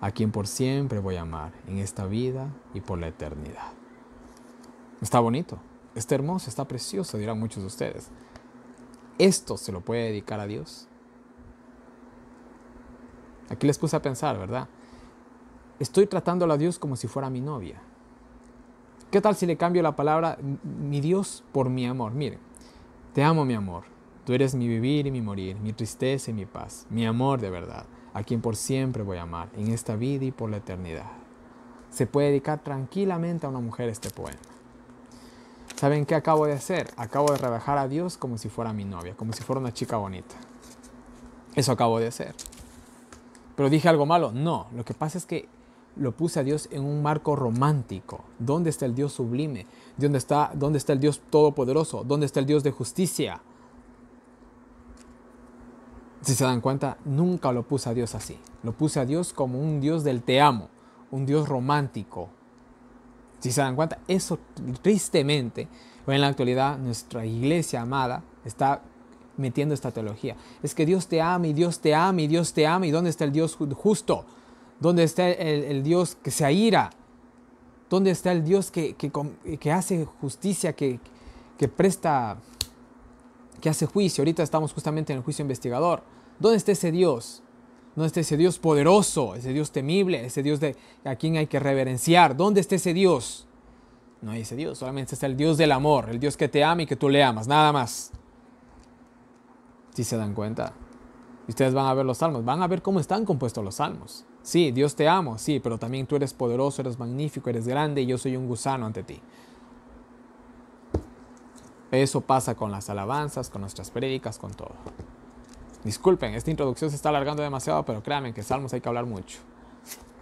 a quien por siempre voy a amar, en esta vida y por la eternidad. Está bonito, está hermoso, está precioso, dirán muchos de ustedes. Esto se lo puede dedicar a Dios. Aquí les puse a pensar, ¿verdad? Estoy tratando a Dios como si fuera mi novia. ¿Qué tal si le cambio la palabra mi Dios por mi amor? Miren, te amo mi amor. Tú eres mi vivir y mi morir, mi tristeza y mi paz, mi amor de verdad, a quien por siempre voy a amar, en esta vida y por la eternidad. Se puede dedicar tranquilamente a una mujer este poema. ¿Saben qué acabo de hacer? Acabo de rebajar a Dios como si fuera mi novia, como si fuera una chica bonita. Eso acabo de hacer. Pero dije algo malo. No, lo que pasa es que lo puse a Dios en un marco romántico. ¿Dónde está el Dios sublime? ¿Dónde está, dónde está el Dios todopoderoso? ¿Dónde está el Dios de justicia? Si se dan cuenta, nunca lo puse a Dios así. Lo puse a Dios como un Dios del te amo, un Dios romántico. Si se dan cuenta, eso tristemente, en la actualidad nuestra iglesia amada está metiendo esta teología. Es que Dios te ama y Dios te ama y Dios te ama y ¿dónde está el Dios justo? ¿Dónde está el, Dios que se aira? ¿Dónde está el Dios que, que, hace justicia, que, presta, que hace juicio? Ahorita estamos justamente en el juicio investigador. ¿Dónde está ese Dios? ¿Dónde está ese Dios poderoso, ese Dios temible, ese Dios de, a quien hay que reverenciar? ¿Dónde está ese Dios? No hay ese Dios, solamente está el Dios del amor, el Dios que te ama y que tú le amas, nada más. Si se dan cuenta. ustedes van a ver los salmos, van a ver cómo están compuestos los salmos. Sí, Dios te amo, sí, pero también tú eres poderoso, eres magnífico, eres grande y yo soy un gusano ante ti. Eso pasa con las alabanzas, con nuestras predicas, con todo. Disculpen, esta introducción se está alargando demasiado, pero créanme que salmos hay que hablar mucho.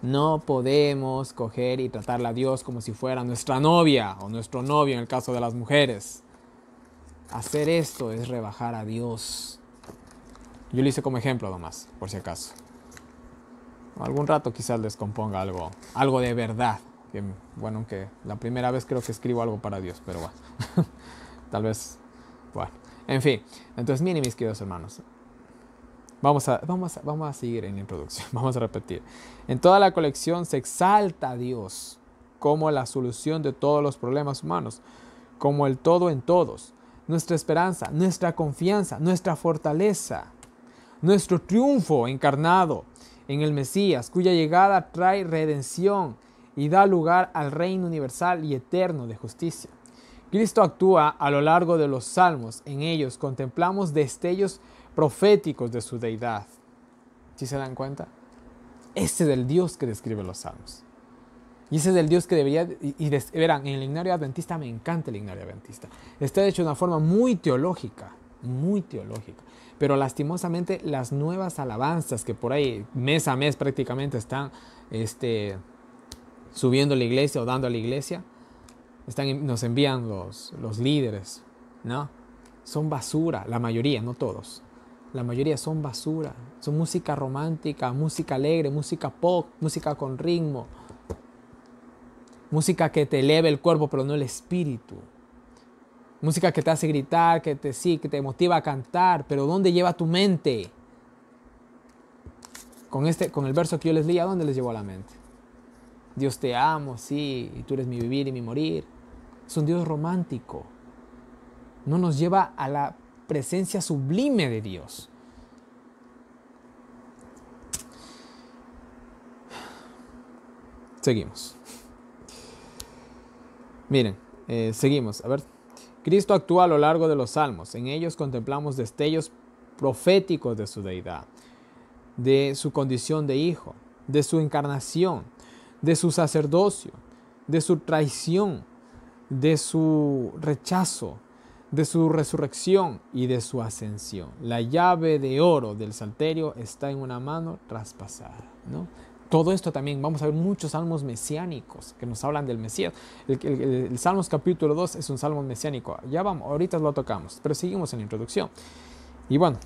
No podemos coger y tratarle a Dios como si fuera nuestra novia o nuestro novio en el caso de las mujeres. Hacer esto es rebajar a Dios. Yo lo hice como ejemplo nomás, por si acaso. Algún rato quizás les componga algo, algo de verdad. bueno, aunque la primera vez creo que escribo algo para Dios, pero bueno. Tal vez, bueno. En fin, entonces miren mis queridos hermanos. Vamos a, vamos, a, vamos a seguir en la introducción, vamos a repetir. En toda la colección se exalta a Dios como la solución de todos los problemas humanos, como el todo en todos. Nuestra esperanza, nuestra confianza, nuestra fortaleza, nuestro triunfo encarnado en el Mesías, cuya llegada trae redención y da lugar al reino universal y eterno de justicia. Cristo actúa a lo largo de los salmos, en ellos contemplamos destellos proféticos de su deidad. ¿Sí se dan cuenta? Ese es el Dios que describe los salmos. Y ese es el Dios que debería, y, verán, en el ignario adventista me encanta el ignario adventista. Está hecho de una forma muy teológica, muy teológica. Pero lastimosamente las nuevas alabanzas que por ahí mes a mes prácticamente están este, subiendo a la iglesia o dando a la iglesia, están, nos envían los, líderes, ¿no? Son basura, la mayoría, no todos. La mayoría son basura, son música romántica, música alegre, música pop, música con ritmo, música que te eleve el cuerpo pero no el espíritu. Música que te hace gritar, que te sí, que te motiva a cantar, pero ¿dónde lleva tu mente? Con, este, con el verso que yo les leía, ¿dónde les llevó a la mente? Dios te amo, sí, y tú eres mi vivir y mi morir. Es un Dios romántico. No nos lleva a la presencia sublime de Dios. Seguimos. Miren, eh, seguimos. A ver. Cristo actúa a lo largo de los salmos. En ellos contemplamos destellos proféticos de su deidad, de su condición de hijo, de su encarnación, de su sacerdocio, de su traición, de su rechazo, de su resurrección y de su ascensión. La llave de oro del salterio está en una mano traspasada. ¿no? Todo esto también, vamos a ver muchos salmos mesiánicos que nos hablan del Mesías. El, Salmos capítulo 2 es un salmo mesiánico. Ya vamos, ahorita lo tocamos, pero seguimos en la introducción. Y bueno,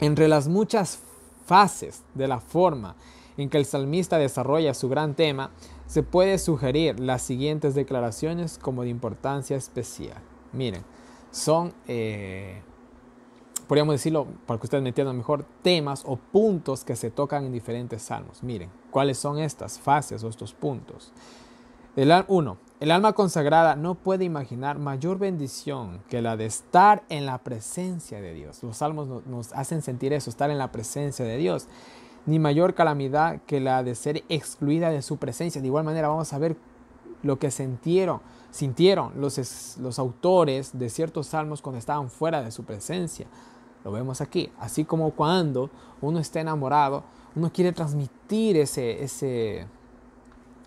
entre las muchas fases de la forma en que el salmista desarrolla su gran tema, se puede sugerir las siguientes declaraciones como de importancia especial. Miren, son eh, podríamos decirlo, para que ustedes me entiendan mejor, temas o puntos que se tocan en diferentes salmos. Miren, ¿cuáles son estas fases o estos puntos? El 1. El alma consagrada no puede imaginar mayor bendición que la de estar en la presencia de Dios. Los salmos nos hacen sentir eso, estar en la presencia de Dios. Ni mayor calamidad que la de ser excluida de su presencia. De igual manera vamos a ver lo que sintieron, sintieron los, los autores de ciertos salmos cuando estaban fuera de su presencia. Lo vemos aquí. Así como cuando uno está enamorado, uno quiere transmitir ese, ese,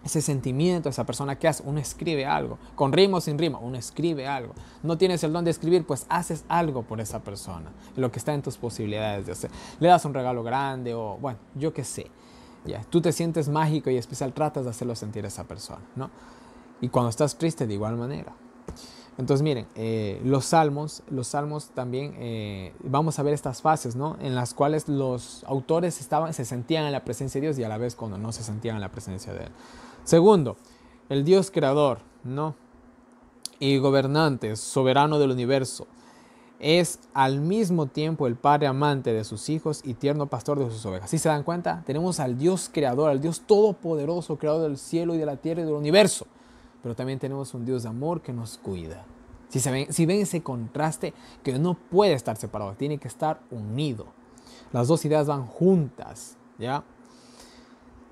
ese sentimiento a esa persona que hace. Uno escribe algo, con rima o sin rima, uno escribe algo. No tienes el don de escribir, pues haces algo por esa persona, lo que está en tus posibilidades de hacer. Le das un regalo grande o, bueno, yo qué sé. Ya, tú te sientes mágico y especial, tratas de hacerlo sentir a esa persona, ¿no? Y cuando estás triste, de igual manera. Entonces miren, eh, los salmos, los salmos también, eh, vamos a ver estas fases, ¿no? En las cuales los autores estaban, se sentían en la presencia de Dios y a la vez cuando no se sentían en la presencia de Él. Segundo, el Dios creador, ¿no? Y gobernante, soberano del universo. Es al mismo tiempo el padre amante de sus hijos y tierno pastor de sus ovejas. ¿Sí se dan cuenta? Tenemos al Dios creador, al Dios todopoderoso, creador del cielo y de la tierra y del universo pero también tenemos un Dios de amor que nos cuida. Si, se ven, si ese contraste, que no puede estar separado, tiene que estar unido. Las dos ideas van juntas, ¿ya?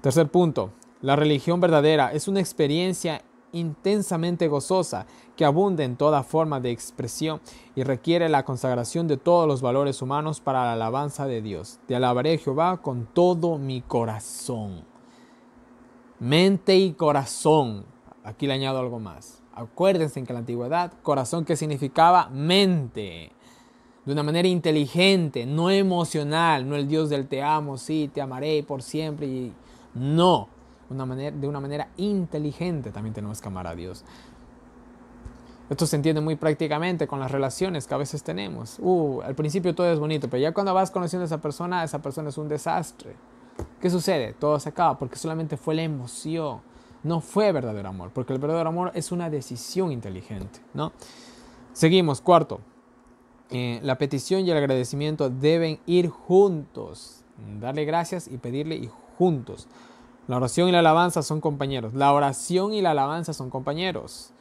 Tercer punto, la religión verdadera es una experiencia intensamente gozosa que abunda en toda forma de expresión y requiere la consagración de todos los valores humanos para la alabanza de Dios. Te alabaré Jehová con todo mi corazón. Mente y corazón. Aquí le añado algo más. Acuérdense que en la antigüedad, corazón que significaba mente, de una manera inteligente, no emocional, no el Dios del te amo, sí, te amaré por siempre, y no, de una manera inteligente también tenemos que amar a Dios. Esto se entiende muy prácticamente con las relaciones que a veces tenemos. Uh, al principio todo es bonito, pero ya cuando vas conociendo a esa persona, esa persona es un desastre. ¿Qué sucede? Todo se acaba porque solamente fue la emoción no fue verdadero amor, porque el verdadero amor es una decisión inteligente, ¿no? Seguimos, cuarto. Eh, la petición y el agradecimiento deben ir juntos. Darle gracias y pedirle y juntos. La oración y la alabanza son compañeros. La oración y la alabanza son compañeros.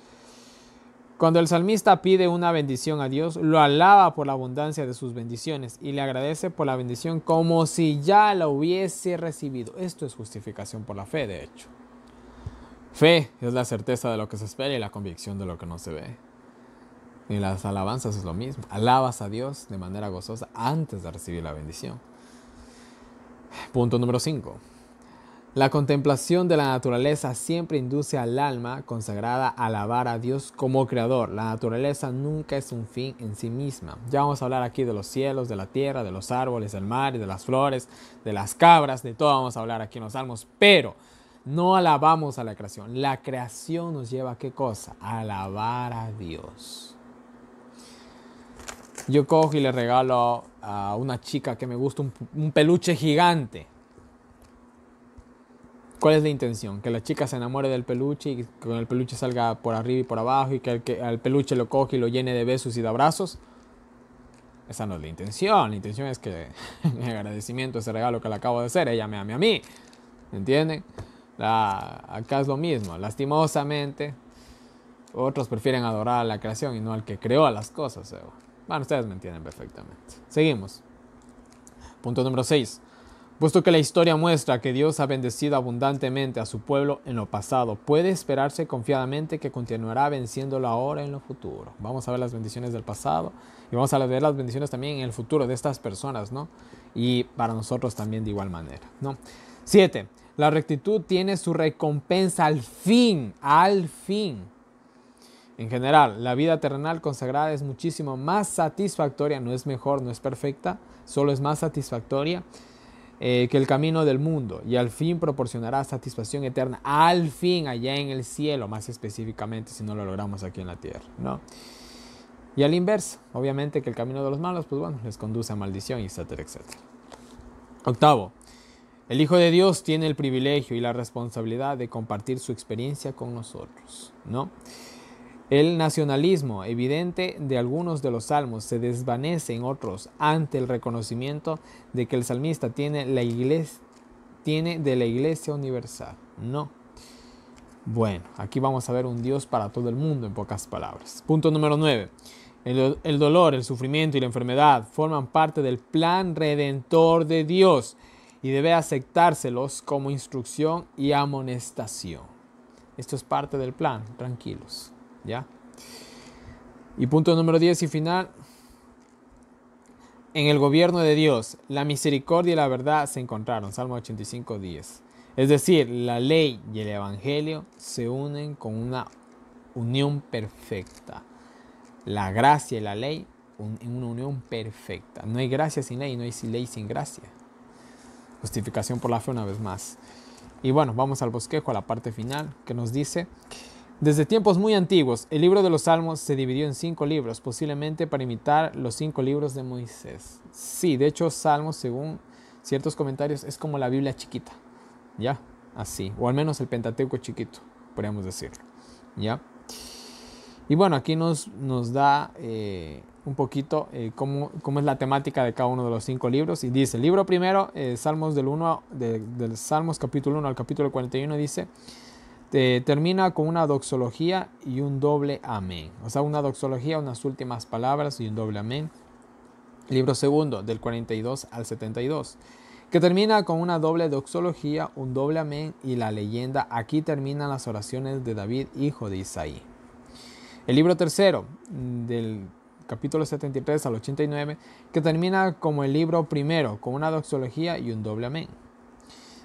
Cuando el salmista pide una bendición a Dios, lo alaba por la abundancia de sus bendiciones y le agradece por la bendición como si ya la hubiese recibido. Esto es justificación por la fe, de hecho. Fe es la certeza de lo que se espera y la convicción de lo que no se ve. Y las alabanzas es lo mismo. Alabas a Dios de manera gozosa antes de recibir la bendición. Punto número 5. La contemplación de la naturaleza siempre induce al alma consagrada a alabar a Dios como creador. La naturaleza nunca es un fin en sí misma. Ya vamos a hablar aquí de los cielos, de la tierra, de los árboles, del mar y de las flores, de las cabras, de todo vamos a hablar aquí en los salmos. Pero no alabamos a la creación. La creación nos lleva a qué cosa? alabar a Dios. Yo cojo y le regalo a una chica que me gusta un, peluche gigante. ¿Cuál es la intención? Que la chica se enamore del peluche y que con el peluche salga por arriba y por abajo y que al, peluche lo coge y lo llene de besos y de abrazos. Esa no es la intención. La intención es que en agradecimiento ese regalo que le acabo de hacer, ella me ame a mí. ¿Me entienden? La, ah, acá es lo mismo, lastimosamente. Otros prefieren adorar a la creación y no al que creó a las cosas. Eh. Bueno, ustedes me entienden perfectamente. Seguimos. Punto número 6. Puesto que la historia muestra que Dios ha bendecido abundantemente a su pueblo en lo pasado, puede esperarse confiadamente que continuará venciéndolo ahora en lo futuro. Vamos a ver las bendiciones del pasado y vamos a ver las bendiciones también en el futuro de estas personas, ¿no? Y para nosotros también de igual manera, ¿no? 7. La rectitud tiene su recompensa al fin, al fin. En general, la vida terrenal consagrada es muchísimo más satisfactoria, no es mejor, no es perfecta, solo es más satisfactoria eh, que el camino del mundo y al fin proporcionará satisfacción eterna, al fin allá en el cielo, más específicamente si no lo logramos aquí en la tierra, ¿no? Y al inverso, obviamente que el camino de los malos, pues bueno, les conduce a maldición, etcétera, etcétera. Octavo, el Hijo de Dios tiene el privilegio y la responsabilidad de compartir su experiencia con nosotros, ¿no? El nacionalismo evidente de algunos de los salmos se desvanece en otros ante el reconocimiento de que el salmista tiene, la iglesia, tiene de la iglesia universal. No. Bueno, aquí vamos a ver un Dios para todo el mundo en pocas palabras. Punto número 9. el dolor, el sufrimiento y la enfermedad forman parte del plan redentor de Dios y debe aceptárselos como instrucción y amonestación. Esto es parte del plan, tranquilos, ¿ya? Y punto número 10 y final. En el gobierno de Dios, la misericordia y la verdad se encontraron. Salmo 85, 10. Es decir, la ley y el evangelio se unen con una unión perfecta. La gracia y la ley en una unión perfecta. No hay gracia sin ley, no hay ley sin gracia justificación por la fe una vez más. Y bueno, vamos al bosquejo, a la parte final, que nos dice, desde tiempos muy antiguos, el libro de los Salmos se dividió en cinco libros, posiblemente para imitar los cinco libros de Moisés. Sí, de hecho, Salmos, según ciertos comentarios, es como la Biblia chiquita, ¿ya? Así, o al menos el Pentateuco chiquito, podríamos decirlo, ¿ya? Y bueno, aquí nos, nos da eh, un poquito eh, cómo, es la temática de cada uno de los cinco libros. Y dice, el libro primero, eh, Salmos del 1, del Salmos capítulo 1 al capítulo 41, dice, termina con una doxología y un doble amén. O sea, una doxología, unas últimas palabras y un doble amén. Libro segundo, del 42 al 72, que termina con una doble doxología, un doble amén y la leyenda. Aquí terminan las oraciones de David, hijo de Isaí. El libro tercero, del capítulo 73 al 89, que termina como el libro primero, con una doxología y un doble amén.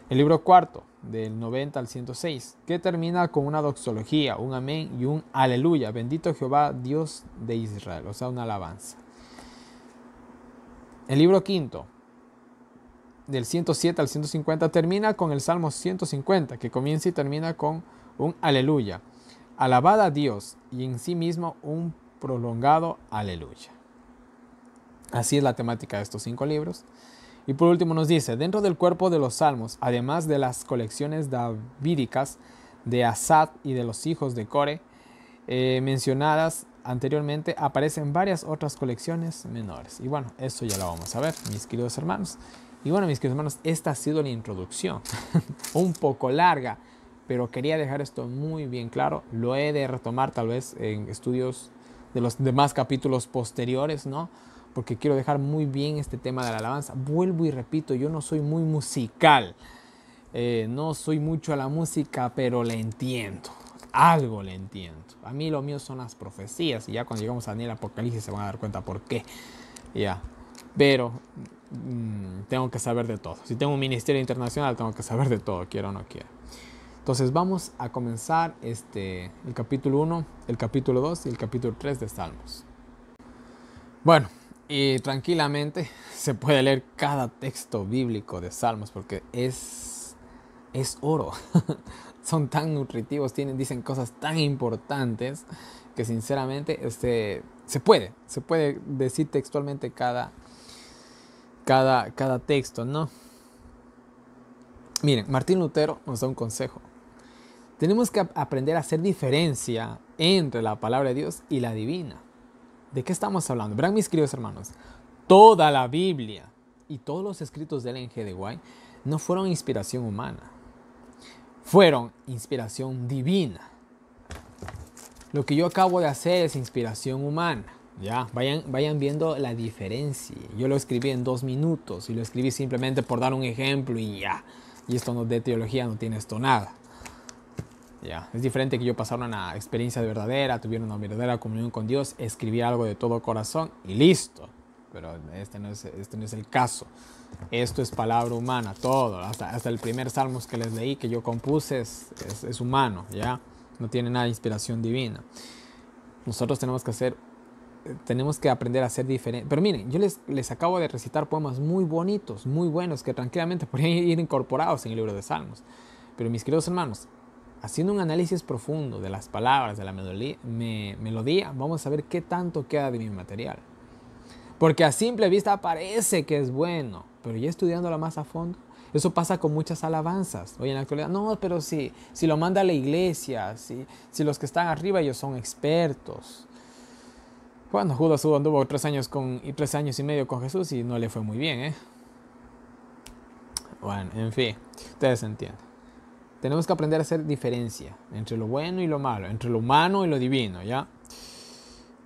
El libro cuarto, del 90 al 106, que termina con una doxología, un amén y un aleluya, bendito Jehová, Dios de Israel, o sea, una alabanza. El libro quinto, del 107 al 150, termina con el Salmo 150, que comienza y termina con un aleluya. Alabada a Dios y en sí mismo un prolongado. Aleluya. Así es la temática de estos cinco libros. Y por último nos dice, dentro del cuerpo de los salmos, además de las colecciones davídicas de Asad y de los hijos de Core, eh, mencionadas anteriormente, aparecen varias otras colecciones menores. Y bueno, eso ya lo vamos a ver, mis queridos hermanos. Y bueno, mis queridos hermanos, esta ha sido la introducción, un poco larga, pero quería dejar esto muy bien claro. Lo he de retomar tal vez en estudios de los demás capítulos posteriores, ¿no? Porque quiero dejar muy bien este tema de la alabanza. Vuelvo y repito, yo no soy muy musical. Eh, no soy mucho a la música, pero le entiendo. Algo le entiendo. A mí lo mío son las profecías. Y ya cuando llegamos a Daniel Apocalipsis se van a dar cuenta por qué. Ya. Pero mm, tengo que saber de todo. Si tengo un ministerio internacional, tengo que saber de todo, quiero o no quiero. Entonces vamos a comenzar este, el capítulo 1, el capítulo 2 y el capítulo 3 de Salmos. Bueno, y tranquilamente se puede leer cada texto bíblico de Salmos porque es, es oro. Son tan nutritivos, tienen, dicen cosas tan importantes que sinceramente este, se puede, se puede decir textualmente cada, cada, cada texto, ¿no? Miren, Martín Lutero nos da un consejo tenemos que aprender a hacer diferencia entre la palabra de Dios y la divina. ¿De qué estamos hablando? Verán mis queridos hermanos, toda la Biblia y todos los escritos del G. de Guay no fueron inspiración humana, fueron inspiración divina. Lo que yo acabo de hacer es inspiración humana. Ya, vayan, vayan viendo la diferencia. Yo lo escribí en dos minutos y lo escribí simplemente por dar un ejemplo y ya. Y esto no de teología, no tiene esto nada. Es diferente que yo pasara una experiencia de verdadera, tuviera una verdadera comunión con Dios, escribir algo de todo corazón y listo. Pero este no es, este no es el caso. Esto es palabra humana, todo. Hasta, el primer salmos que les leí, que yo compuse, es, humano, ¿ya? No tiene nada de inspiración divina. Nosotros tenemos que hacer, tenemos que aprender a ser diferentes. Pero miren, yo les, les acabo de recitar poemas muy bonitos, muy buenos, que tranquilamente podrían ir incorporados en el libro de salmos. Pero mis queridos hermanos, haciendo un análisis profundo de las palabras, de la melodía, vamos a ver qué tanto queda de mi material. Porque a simple vista parece que es bueno, pero ya estudiándola más a fondo, eso pasa con muchas alabanzas. Hoy en la actualidad, no, pero si, si lo manda la iglesia, si, si los que están arriba ellos son expertos. Bueno, Judas anduvo tres años, con, y tres años y medio con Jesús y no le fue muy bien, ¿eh? Bueno, en fin, ustedes entienden. Tenemos que aprender a hacer diferencia entre lo bueno y lo malo, entre lo humano y lo divino, ¿ya?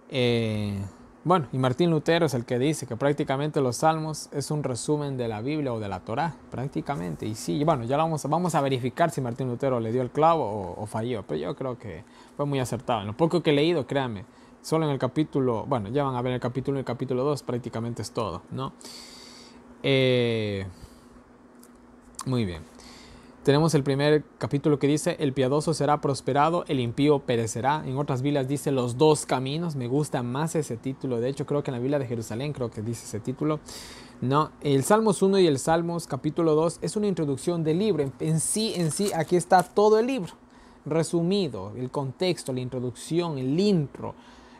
Eh, bueno, y Martín Lutero es el que dice que prácticamente los salmos es un resumen de la Biblia o de la Torá, prácticamente. Y sí, bueno, ya vamos, a verificar si Martín Lutero le dio el clavo o, falló, pero yo creo que fue muy acertado. En lo poco que he leído, créanme, solo en el capítulo, bueno, ya van a ver el capítulo y el capítulo 2, prácticamente es todo, ¿no? Eh, muy bien. Tenemos el primer capítulo que dice, el piadoso será prosperado, el impío perecerá. En otras Biblias dice los dos caminos. Me gusta más ese título. De hecho, creo que en la Biblia de Jerusalén creo que dice ese título. No, el Salmos 1 y el Salmos capítulo 2 es una introducción del libro. En sí, en sí, aquí está todo el libro. Resumido, el contexto, la introducción, el intro,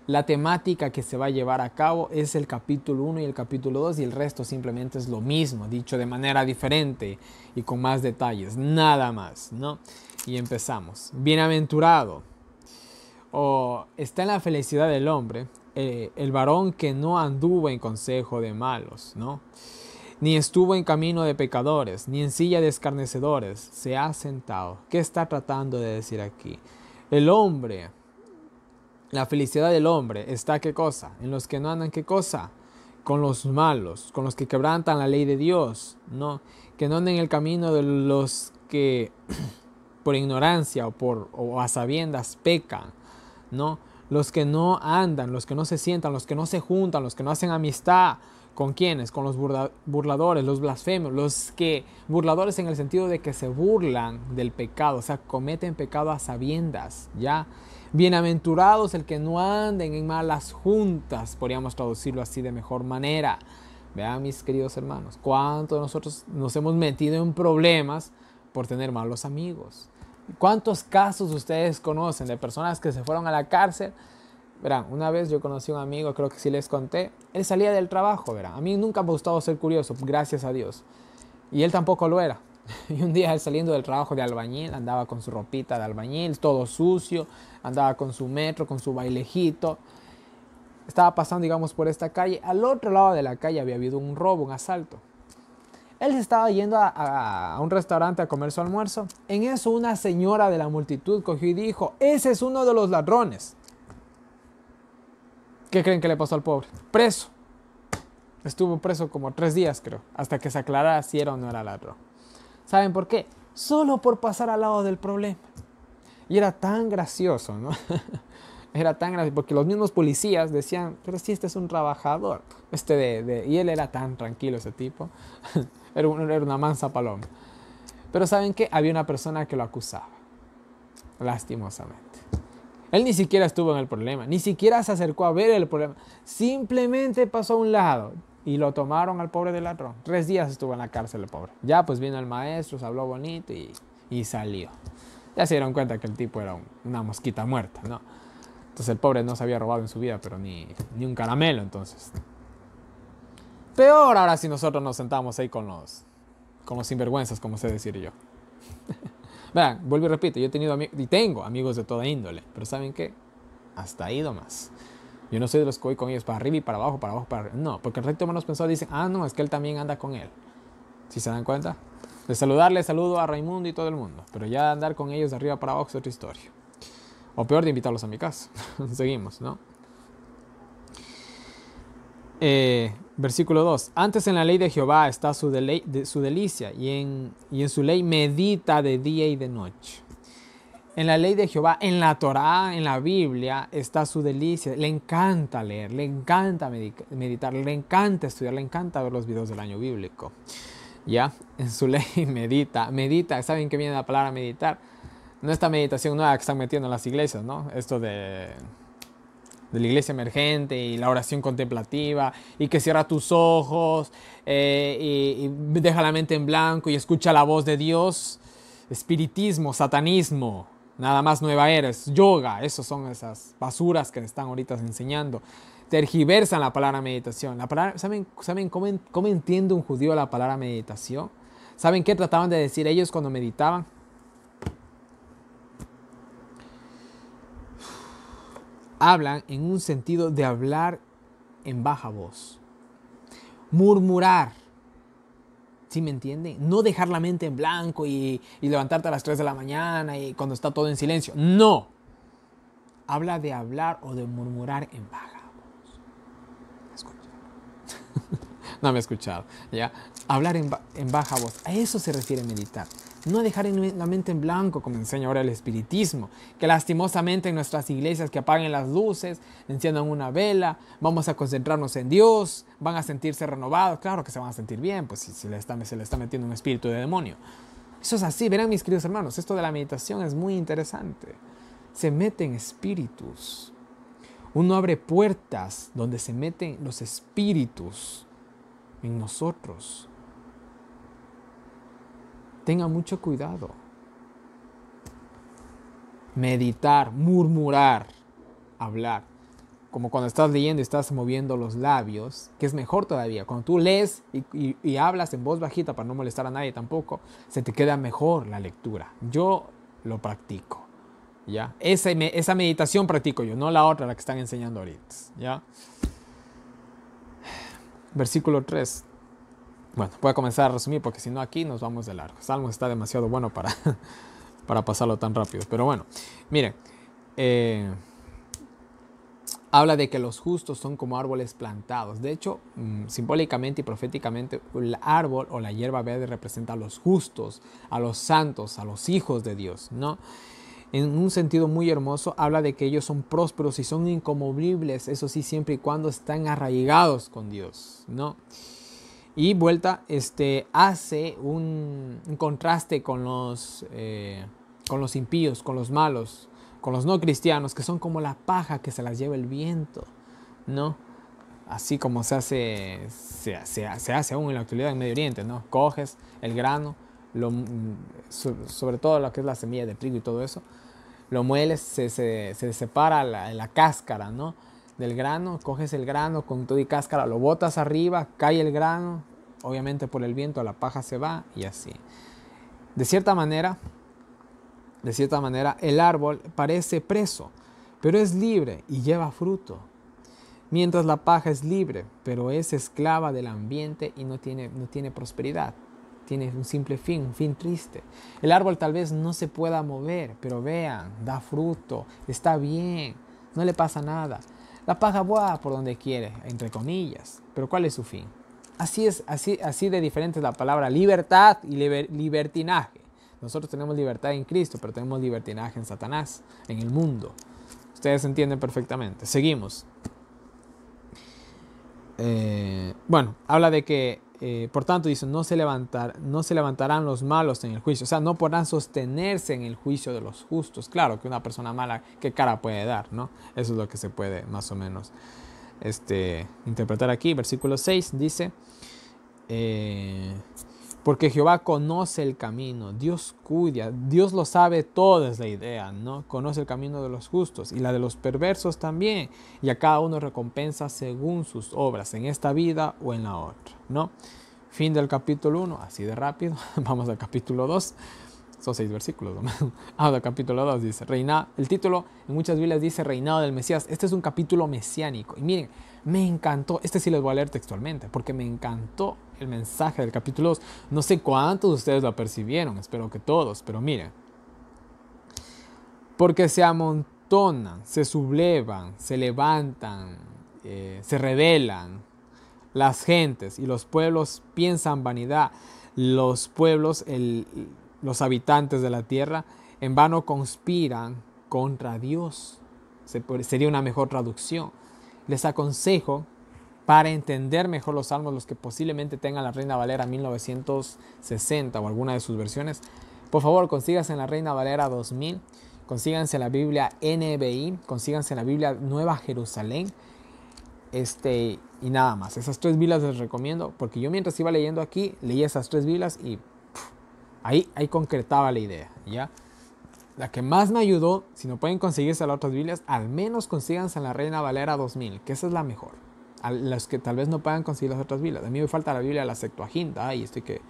la temática que se va a llevar a cabo es el capítulo 1 y el capítulo 2 y el resto simplemente es lo mismo, dicho de manera diferente y con más detalles, nada más, ¿no? Y empezamos. Bienaventurado. O está en la felicidad del hombre, eh, el varón que no anduvo en consejo de malos, ¿no? Ni estuvo en camino de pecadores, ni en silla de escarnecedores, se ha sentado. ¿Qué está tratando de decir aquí? El hombre la felicidad del hombre está qué cosa? En los que no andan qué cosa? Con los malos, con los que quebrantan la ley de Dios, no, que no anden en el camino de los que por ignorancia o por o a sabiendas pecan, no, los que no andan, los que no se sientan, los que no se juntan, los que no hacen amistad, ¿Con quiénes? Con los burladores, los blasfemos, los que burladores en el sentido de que se burlan del pecado, o sea, cometen pecado a sabiendas, ¿ya? Bienaventurados el que no anden en malas juntas, podríamos traducirlo así de mejor manera. Vean mis queridos hermanos, cuántos de nosotros nos hemos metido en problemas por tener malos amigos. ¿Cuántos casos ustedes conocen de personas que se fueron a la cárcel? Verán, una vez yo conocí a un amigo, creo que sí les conté, él salía del trabajo, verán. A mí nunca me ha gustado ser curioso, gracias a Dios. Y él tampoco lo era. Y un día saliendo del trabajo de albañil, andaba con su ropita de albañil, todo sucio, andaba con su metro, con su bailejito. Estaba pasando, digamos, por esta calle. Al otro lado de la calle había habido un robo, un asalto. Él se estaba yendo a, un restaurante a comer su almuerzo. En eso una señora de la multitud cogió y dijo, ese es uno de los ladrones. ¿Qué creen que le pasó al pobre? Preso. Estuvo preso como tres días, creo, hasta que se aclarara si era o no era ladrón. ¿Saben por qué? Solo por pasar al lado del problema. Y era tan gracioso, ¿no? era tan gracioso, porque los mismos policías decían, pero si este es un trabajador, este de, y él era tan tranquilo ese tipo, era, una mansa paloma. Pero ¿saben qué? Había una persona que lo acusaba, lastimosamente. Él ni siquiera estuvo en el problema, ni siquiera se acercó a ver el problema, simplemente pasó a un lado, y lo tomaron al pobre del ladrón. Tres días estuvo en la cárcel el pobre. Ya pues vino el maestro, se habló bonito y, y salió. Ya se dieron cuenta que el tipo era una mosquita muerta, ¿no? Entonces el pobre no se había robado en su vida, pero ni, ni un caramelo entonces. Peor ahora si nosotros nos sentamos ahí con los, con los sinvergüenzas, como sé decir yo. Vean, vuelvo y repito, yo he tenido y tengo amigos de toda índole, pero ¿saben qué? Hasta ahí nomás. Yo no soy de los que voy con ellos para arriba y para abajo, para abajo, para arriba. No, porque el recto menos pensado dice ah, no, es que él también anda con él. Si ¿Sí se dan cuenta? De saludarle, saludo a Raimundo y todo el mundo. Pero ya andar con ellos de arriba para abajo es otra historia. O peor, de invitarlos a mi casa. Seguimos, ¿no? Eh, versículo 2. Antes en la ley de Jehová está su, de, su delicia y en, y en su ley medita de día y de noche. En la ley de Jehová, en la Torá, en la Biblia, está su delicia. Le encanta leer, le encanta meditar, le encanta estudiar, le encanta ver los videos del año bíblico. Ya, en su ley medita, medita. ¿Saben qué viene la palabra meditar? No esta meditación nueva que están metiendo en las iglesias, ¿no? Esto de, la iglesia emergente y la oración contemplativa y que cierra tus ojos eh, y deja la mente en blanco y escucha la voz de Dios. Espiritismo, satanismo, Nada más nueva era, es yoga, esas son esas basuras que están ahorita enseñando. Tergiversan la palabra meditación. La ¿Saben, saben cómo entiende un judío la palabra meditación? ¿Saben qué trataban de decir ellos cuando meditaban? Hablan en un sentido de hablar en baja voz. Murmurar. ¿Sí me entiende? No dejar la mente en blanco y, levantarte a las 3 de la mañana y cuando está todo en silencio. No. Habla de hablar o de murmurar en ¿Me Escucha. no me he escuchado. ¿ya? Hablar en, en baja voz. A eso se refiere meditar no dejar en la mente en blanco, como enseña ahora el espiritismo, que lastimosamente en nuestras iglesias que apaguen las luces, enciendan una vela, vamos a concentrarnos en Dios, van a sentirse renovados, claro que se van a sentir bien, pues si se le está, se le está metiendo un espíritu de demonio. Eso es así, verán mis queridos hermanos, esto de la meditación es muy interesante. Se meten espíritus. Uno abre puertas donde se meten los espíritus en nosotros. Tenga mucho cuidado. Meditar, murmurar, hablar. Como cuando estás leyendo y estás moviendo los labios, que es mejor todavía. Cuando tú lees y, hablas en voz bajita para no molestar a nadie tampoco, se te queda mejor la lectura. Yo lo practico. ¿ya? Esa, meditación practico yo, no la otra, la que están enseñando ahorita, ¿ya? Versículo 3. Bueno, voy a comenzar a resumir porque si no aquí nos vamos de largo. Salmo está demasiado bueno para, para pasarlo tan rápido. Pero bueno, miren, eh, habla de que los justos son como árboles plantados. De hecho, mm, simbólicamente y proféticamente, el árbol o la hierba verde representa a los justos, a los santos, a los hijos de Dios, ¿no? en un sentido muy hermoso, habla de que ellos son prósperos y son incomovibles, eso sí, siempre y cuando están arraigados con Dios, ¿no? Y Vuelta este, hace un, contraste con los, eh, con los impíos, con los malos, con los no cristianos, que son como la paja que se las lleva el viento, ¿no? Así como se hace, se, hace aún en la actualidad en Medio Oriente, ¿no? Coges el grano, mm, sobre todo lo que es la semilla de trigo y todo eso, lo mueles, se, separa la, la cáscara, ¿no? del grano, coges el grano con todo y cáscara, lo botas arriba, cae el grano, obviamente por el viento la paja se va y así. De cierta manera, de cierta manera, el árbol parece preso, pero es libre y lleva fruto. Mientras la paja es libre, pero es esclava del ambiente y no tiene, no tiene prosperidad. Tiene un simple fin, un fin triste. El árbol tal vez no se pueda mover, pero vean, da fruto, está bien, no le pasa nada. La paja boa por donde quiere, entre comillas. Pero ¿cuál es su fin? Así es, así, así de diferente es la palabra libertad y libertinaje. Nosotros tenemos libertad en Cristo, pero tenemos libertinaje en Satanás, en el mundo. Ustedes entienden perfectamente. Seguimos. Eh, bueno, habla de que eh, por tanto, dice, no se, levantar, no se levantarán los malos en el juicio. O sea, no podrán sostenerse en el juicio de los justos. Claro que una persona mala, ¿qué cara puede dar? ¿no? Eso es lo que se puede más o menos este, interpretar aquí. Versículo 6 dice, eh, porque Jehová conoce el camino, Dios cuida, Dios lo sabe todo, es la idea, ¿no? Conoce el camino de los justos y la de los perversos también, y a cada uno recompensa según sus obras, en esta vida o en la otra, ¿no? Fin del capítulo 1, así de rápido, vamos al capítulo 2, son seis versículos, ¿no? ahora capítulo 2 dice, reina, el título en muchas Biblias dice reinado del Mesías, este es un capítulo mesiánico, y miren, me encantó, este sí les voy a leer textualmente, porque me encantó el mensaje del capítulo 2. No sé cuántos de ustedes lo percibieron espero que todos, pero miren. Porque se amontonan, se sublevan, se levantan, eh, se rebelan las gentes y los pueblos piensan vanidad. Los pueblos, los habitantes de la tierra, en vano conspiran contra Dios. sería una mejor traducción. Les aconsejo para entender mejor los salmos, los que posiblemente tengan la Reina Valera 1960 o alguna de sus versiones, por favor consíganse en la Reina Valera 2000, consíganse la Biblia NBI, consíganse la Biblia Nueva Jerusalén. Este, y nada más, esas tres Biblias les recomiendo, porque yo mientras iba leyendo aquí, leía esas tres Biblias y ahí, ahí concretaba la idea, ¿ya? La que más me ayudó, si no pueden conseguirse las otras Biblias, al menos consíganse en la Reina Valera 2000, que esa es la mejor a los que tal vez no puedan conseguir las otras Biblias. A mí me falta la Biblia, la Septuaginta, y estoy que...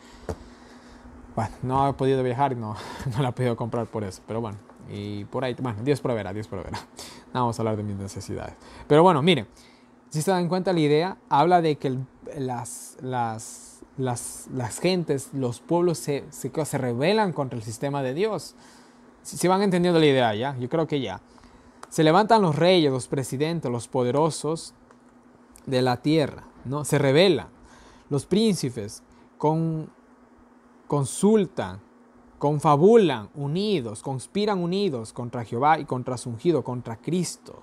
Bueno, no he podido viajar, no, no la he podido comprar por eso, pero bueno, y por ahí, bueno, Dios proveerá, Dios proveerá. vamos a hablar de mis necesidades. Pero bueno, miren, si se dan cuenta la idea, habla de que las, las, las, las gentes, los pueblos se, se, se, rebelan contra el sistema de Dios. Si, si van entendiendo la idea ya, yo creo que ya. Se levantan los reyes, los presidentes, los poderosos, de la tierra, ¿no? Se revela. Los príncipes consultan, confabulan unidos, conspiran unidos contra Jehová y contra su ungido, contra Cristo.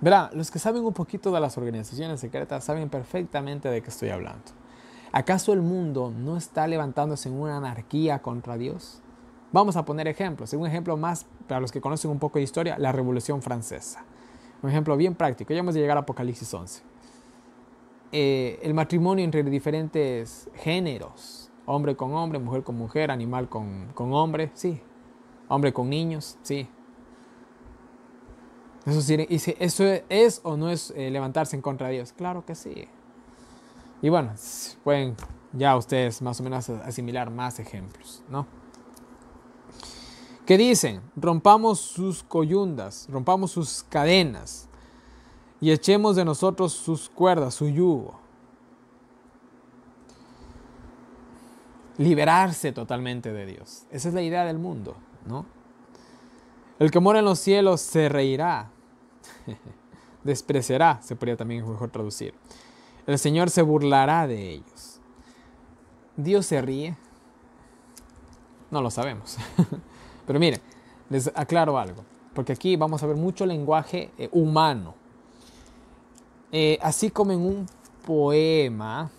Verá, los que saben un poquito de las organizaciones secretas saben perfectamente de qué estoy hablando. ¿Acaso el mundo no está levantándose en una anarquía contra Dios? Vamos a poner ejemplos. Un ejemplo más para los que conocen un poco de historia, la Revolución Francesa. Un ejemplo bien práctico, ya hemos de llegar a Apocalipsis 11. Eh, el matrimonio entre diferentes géneros, hombre con hombre, mujer con mujer, animal con, hombre, sí. Hombre con niños, sí. Eso, si ¿eso es o no es eh, levantarse en contra de Dios. Claro que sí. Y bueno, pueden ya ustedes más o menos asimilar más ejemplos, ¿no? ¿Qué dicen, rompamos sus coyundas, rompamos sus cadenas y echemos de nosotros sus cuerdas, su yugo. Liberarse totalmente de Dios. Esa es la idea del mundo, ¿no? El que mora en los cielos se reirá, despreciará, se podría también mejor traducir. El Señor se burlará de ellos. ¿Dios se ríe? No lo sabemos. Pero miren, les aclaro algo, porque aquí vamos a ver mucho lenguaje eh, humano. Eh, así como en un poema,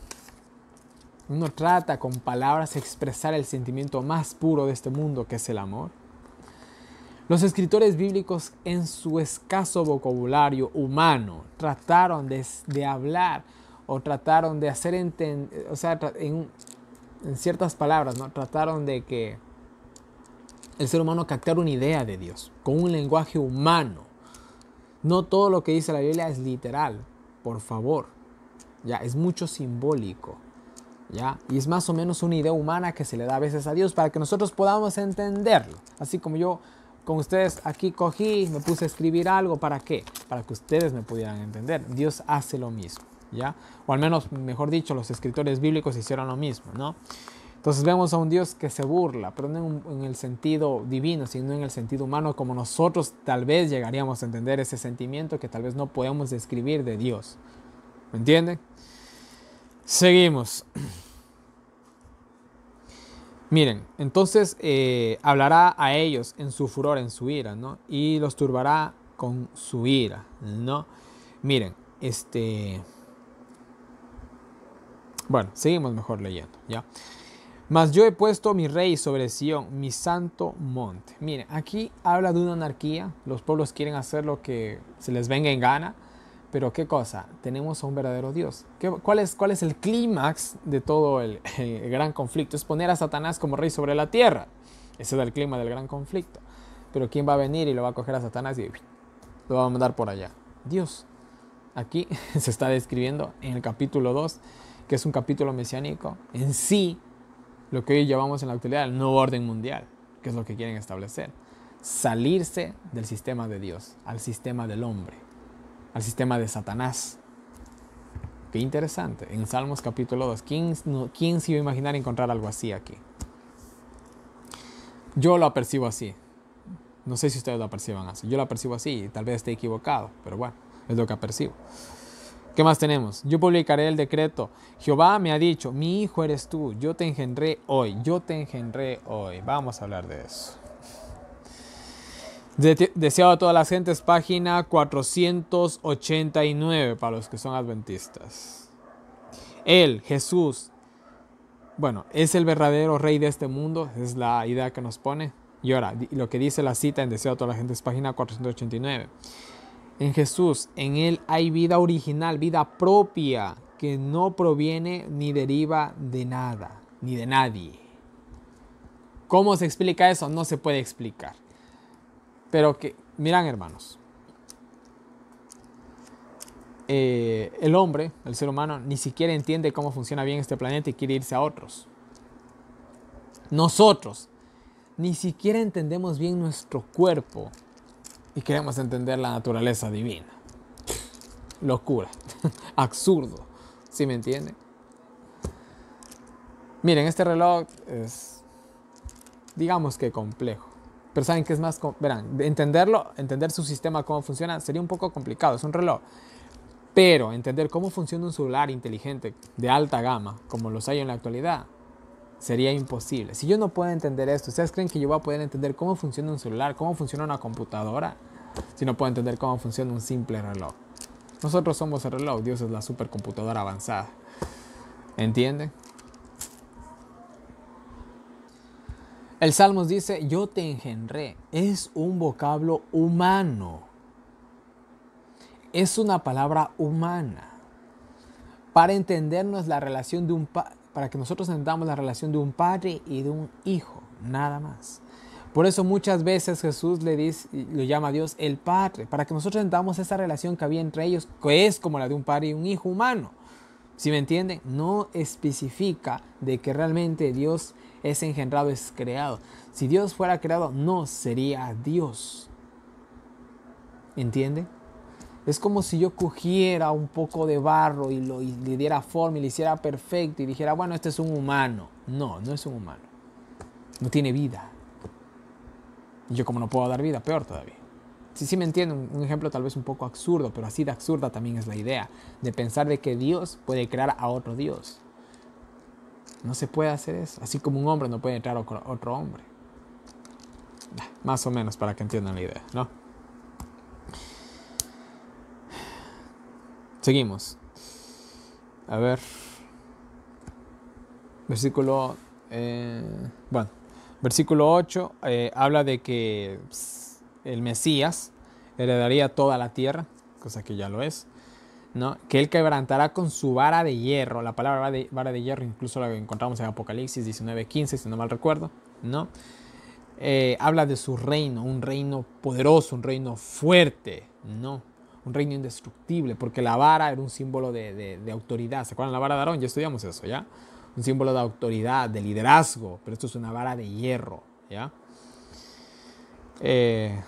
uno trata con palabras expresar el sentimiento más puro de este mundo, que es el amor. Los escritores bíblicos en su escaso vocabulario humano trataron de, hablar o trataron de hacer entender, o sea, en, en, ciertas palabras, ¿no? Trataron de que el ser humano captar una idea de Dios, con un lenguaje humano. No todo lo que dice la Biblia es literal, por favor. Ya, es mucho simbólico. ¿Ya? Y es más o menos una idea humana que se le da a veces a Dios para que nosotros podamos entenderlo. Así como yo con ustedes aquí cogí, me puse a escribir algo, ¿para qué? Para que ustedes me pudieran entender. Dios hace lo mismo, ¿ya? O al menos, mejor dicho, los escritores bíblicos hicieron lo mismo, ¿no? Entonces vemos a un Dios que se burla, pero no en, el sentido divino, sino en el sentido humano, como nosotros tal vez llegaríamos a entender ese sentimiento que tal vez no podemos describir de Dios. ¿Me entienden? Seguimos. Miren, entonces eh, hablará a ellos en su furor, en su ira, ¿no? Y los turbará con su ira, ¿no? Miren, este... Bueno, seguimos mejor leyendo, ¿ya? Mas yo he puesto mi rey sobre Sion, mi santo monte. Mire, aquí habla de una anarquía. Los pueblos quieren hacer lo que se les venga en gana. Pero qué cosa, tenemos a un verdadero Dios. ¿Qué, cuál, es, el clímax de todo el, gran conflicto? Es poner a Satanás como rey sobre la tierra. Ese es el clima del gran conflicto. Pero ¿quién va a venir y lo va a coger a Satanás y lo va a mandar por allá? Dios. Aquí se está describiendo en el capítulo 2, que es un capítulo mesiánico. En sí, lo que hoy llamamos en la actualidad el nuevo orden mundial, que es lo que quieren establecer. Salirse del sistema de Dios, al sistema del hombre, al sistema de Satanás. Qué interesante. En Salmos capítulo 2, ¿quién, se iba a imaginar encontrar algo así aquí? Yo lo percibo así. No sé si ustedes lo perciban así. Yo lo percibo así tal vez esté equivocado, pero bueno, es lo que percibo. ¿Qué más tenemos? Yo publicaré el decreto. Jehová me ha dicho, mi hijo eres tú, yo te engendré hoy, yo te engendré hoy. Vamos a hablar de eso. deseado a todas las gentes, página 489 para los que son adventistas. Él, Jesús, bueno, es el verdadero rey de este mundo, es la idea que nos pone. Y ahora, lo que dice la cita en deseado a todas las gentes, página 489 en Jesús. En Él hay vida original, vida propia, que no proviene ni deriva de nada, ni de nadie. ¿Cómo se explica eso? No se puede explicar. Pero que, miran hermanos, eh, el hombre, el ser humano, ni siquiera entiende cómo funciona bien este planeta y quiere irse a otros. Nosotros, ni siquiera entendemos bien nuestro cuerpo y queremos entender la naturaleza divina. Locura, absurdo, ¿sí me entienden? Miren, este reloj es, digamos que complejo, pero saben que es más, verán, entenderlo, entender su sistema, cómo funciona, sería un poco complicado, es un reloj. Pero entender cómo funciona un celular inteligente de alta gama, como los hay en la actualidad, sería imposible. Si yo no puedo entender esto, ¿ustedes creen que yo voy a poder entender cómo funciona un celular, cómo funciona una computadora? Si no puedo entender cómo funciona un simple reloj. Nosotros somos el reloj, Dios es la supercomputadora avanzada. ¿Entienden? El Salmos dice, yo te engendré. Es un vocablo humano. Es una palabra humana. Para entendernos la relación de un para que nosotros entendamos la relación de un padre y de un hijo, nada más. Por eso muchas veces Jesús le dice, lo llama a Dios el Padre, para que nosotros entendamos esa relación que había entre ellos, que es como la de un padre y un hijo humano. Si me entienden, no especifica de que realmente Dios es engendrado, es creado. Si Dios fuera creado, no sería Dios. ¿Entienden? Es como si yo cogiera un poco de barro y, lo, le diera forma y le hiciera perfecto y dijera, bueno, este es un humano. No, no es un humano. No tiene vida. yo como no puedo dar vida, peor todavía. Sí, sí me entiendo, un ejemplo tal vez un poco absurdo, pero así de absurda también es la idea, de pensar de que Dios puede crear a otro Dios. No se puede hacer eso, así como un hombre no puede crear a otro hombre. Más o menos para que entiendan la idea, ¿no? Seguimos. A ver. Versículo. Eh, bueno, versículo 8 eh, habla de que el Mesías heredaría toda la tierra, cosa que ya lo es. ¿no? Que él quebrantará con su vara de hierro. La palabra vara de, vara de hierro incluso la encontramos en Apocalipsis 19:15, si no mal recuerdo. ¿no? Eh, habla de su reino, un reino poderoso, un reino fuerte. ¿no? un reino indestructible, porque la vara era un símbolo de, autoridad. ¿Se acuerdan la vara de Aarón? Ya estudiamos eso, ¿ya? Un símbolo de autoridad, de liderazgo, pero esto es una vara de hierro, ¿ya? Eh,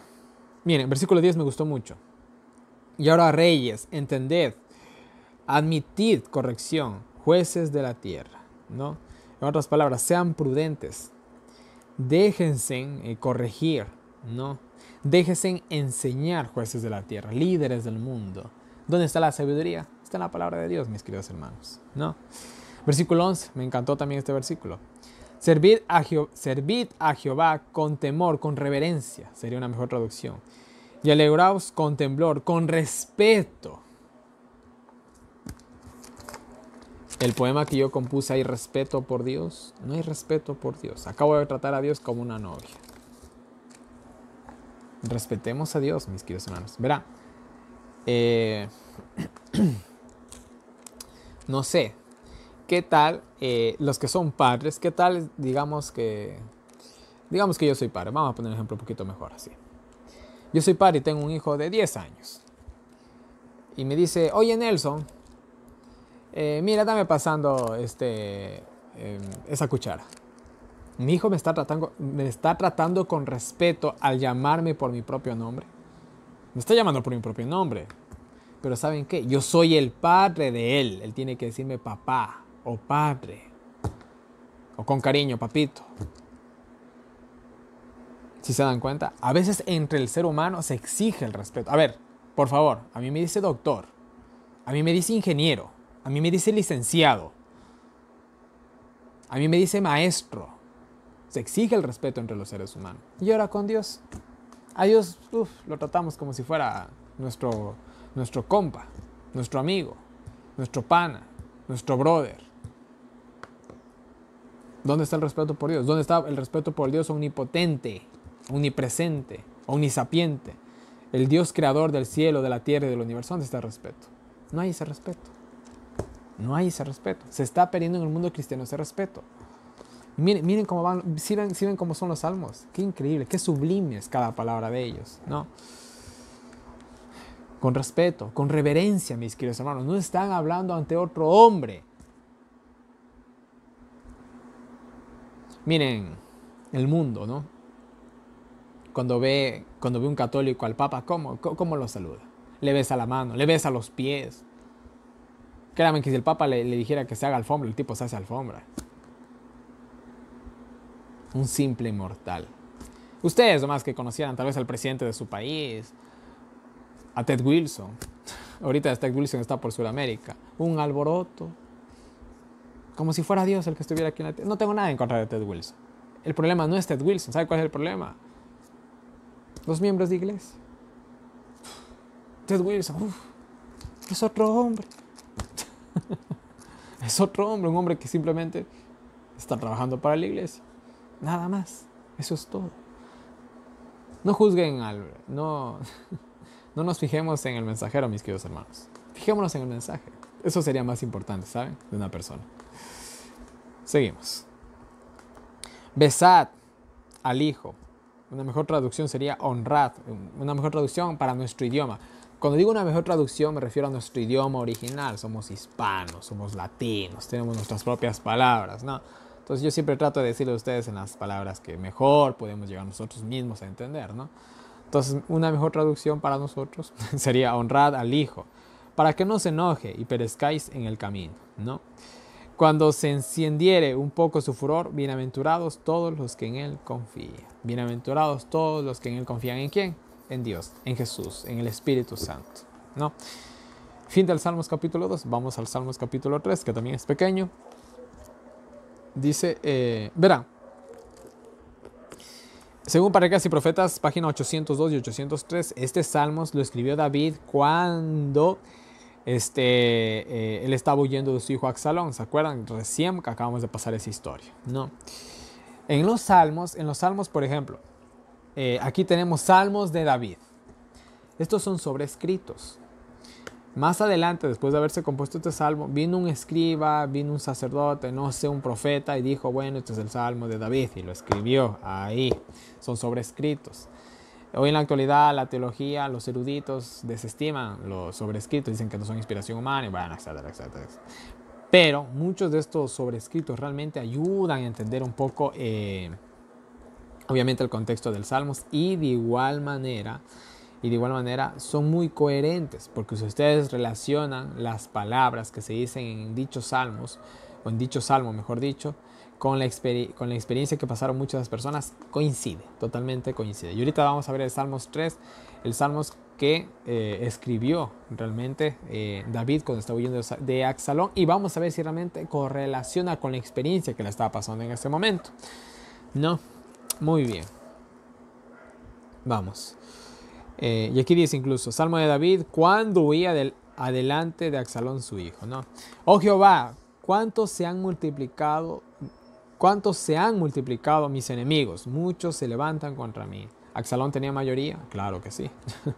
miren, versículo 10 me gustó mucho. Y ahora, reyes, entended, admitid corrección, jueces de la tierra, ¿no? En otras palabras, sean prudentes, déjense eh, corregir, ¿no? Déjese enseñar jueces de la tierra, líderes del mundo. ¿Dónde está la sabiduría? Está en la palabra de Dios, mis queridos hermanos. ¿No? Versículo 11, me encantó también este versículo. Servid a, servid a Jehová con temor, con reverencia, sería una mejor traducción. Y alegraos con temblor, con respeto. El poema que yo compuse, hay respeto por Dios. No hay respeto por Dios. Acabo de tratar a Dios como una novia. Respetemos a Dios, mis queridos hermanos. Verá, eh, no sé, ¿qué tal eh, los que son padres? ¿Qué tal, digamos que, digamos que yo soy padre? Vamos a poner un ejemplo un poquito mejor así. Yo soy padre y tengo un hijo de 10 años. Y me dice, oye Nelson, eh, mira, dame pasando este, em, esa cuchara. Mi hijo me está, tratando, me está tratando con respeto al llamarme por mi propio nombre. Me está llamando por mi propio nombre. Pero ¿saben qué? Yo soy el padre de él. Él tiene que decirme papá o padre. O con cariño, papito. Si se dan cuenta, a veces entre el ser humano se exige el respeto. A ver, por favor, a mí me dice doctor, a mí me dice ingeniero, a mí me dice licenciado, a mí me dice maestro, se exige el respeto entre los seres humanos. Y ahora con Dios, a Dios lo tratamos como si fuera nuestro, nuestro compa, nuestro amigo, nuestro pana, nuestro brother. ¿Dónde está el respeto por Dios? ¿Dónde está el respeto por Dios omnipotente, omnipresente, omnisapiente? El Dios creador del cielo, de la tierra y del universo. ¿Dónde está el respeto? No hay ese respeto. No hay ese respeto. Se está perdiendo en el mundo cristiano ese respeto. Miren, cómo van, si ven, cómo son los salmos. Qué increíble, qué sublime es cada palabra de ellos, ¿no? Con respeto, con reverencia, mis queridos hermanos. No están hablando ante otro hombre. Miren, el mundo, ¿no? Cuando ve, cuando ve un católico al Papa, ¿cómo, cómo lo saluda? Le besa la mano, le besa los pies. Créanme que si el Papa le dijera que se haga alfombra, el tipo se hace alfombra un simple mortal. Ustedes nomás que conocieran tal vez al presidente de su país, a Ted Wilson. Ahorita Ted Wilson está por Sudamérica. Un alboroto. Como si fuera Dios el que estuviera aquí en la No tengo nada en contra de Ted Wilson. El problema no es Ted Wilson. ¿Sabe cuál es el problema? Los miembros de iglesia. Ted Wilson. es otro hombre. es otro hombre. Un hombre que simplemente está trabajando para la iglesia. Nada más. Eso es todo. No juzguen al... No, no nos fijemos en el mensajero, mis queridos hermanos. Fijémonos en el mensaje. Eso sería más importante, ¿saben? De una persona. Seguimos. Besad al Hijo. Una mejor traducción sería honrad. Una mejor traducción para nuestro idioma. Cuando digo una mejor traducción me refiero a nuestro idioma original. Somos hispanos, somos latinos, tenemos nuestras propias palabras, ¿no? Entonces yo siempre trato de decirle a ustedes en las palabras que mejor podemos llegar nosotros mismos a entender, ¿no? Entonces una mejor traducción para nosotros sería honrad al Hijo, para que no se enoje y perezcáis en el camino, ¿no? Cuando se enciendiere un poco su furor, bienaventurados todos los que en Él confían. Bienaventurados todos los que en Él confían. ¿En quién? En Dios, en Jesús, en el Espíritu Santo, ¿no? Fin del Salmos capítulo 2, vamos al Salmos capítulo 3, que también es pequeño. Dice, eh, verá, según Parecas y Profetas, página 802 y 803, este Salmos lo escribió David cuando este, eh, él estaba huyendo de su hijo Axalón. ¿Se acuerdan? Recién que acabamos de pasar esa historia, ¿no? En los Salmos, en los Salmos, por ejemplo, eh, aquí tenemos Salmos de David. Estos son sobrescritos. Más adelante, después de haberse compuesto este salmo, vino un escriba, vino un sacerdote, no sé, un profeta, y dijo, bueno, este es el salmo de David, y lo escribió ahí. Son sobrescritos. Hoy en la actualidad la teología, los eruditos desestiman los sobrescritos, dicen que no son inspiración humana, y etcétera, etcétera. Pero muchos de estos sobrescritos realmente ayudan a entender un poco, eh, obviamente, el contexto del Salmos y de igual manera y de igual manera son muy coherentes, porque si ustedes relacionan las palabras que se dicen en dichos salmos, o en dicho salmo mejor dicho, con la, con la experiencia que pasaron muchas personas, coincide, totalmente coincide. Y ahorita vamos a ver el Salmos 3, el Salmos que eh, escribió realmente eh, David cuando estaba huyendo de Axalón y vamos a ver si realmente correlaciona con la experiencia que le estaba pasando en este momento. No, muy bien. Vamos. Eh, y aquí dice incluso, Salmo de David, cuando huía del, adelante de Axalón su hijo, ¿no? Oh Jehová, cuántos se han multiplicado, cuántos se han multiplicado mis enemigos, muchos se levantan contra mí. ¿Axalón tenía mayoría? Claro que sí.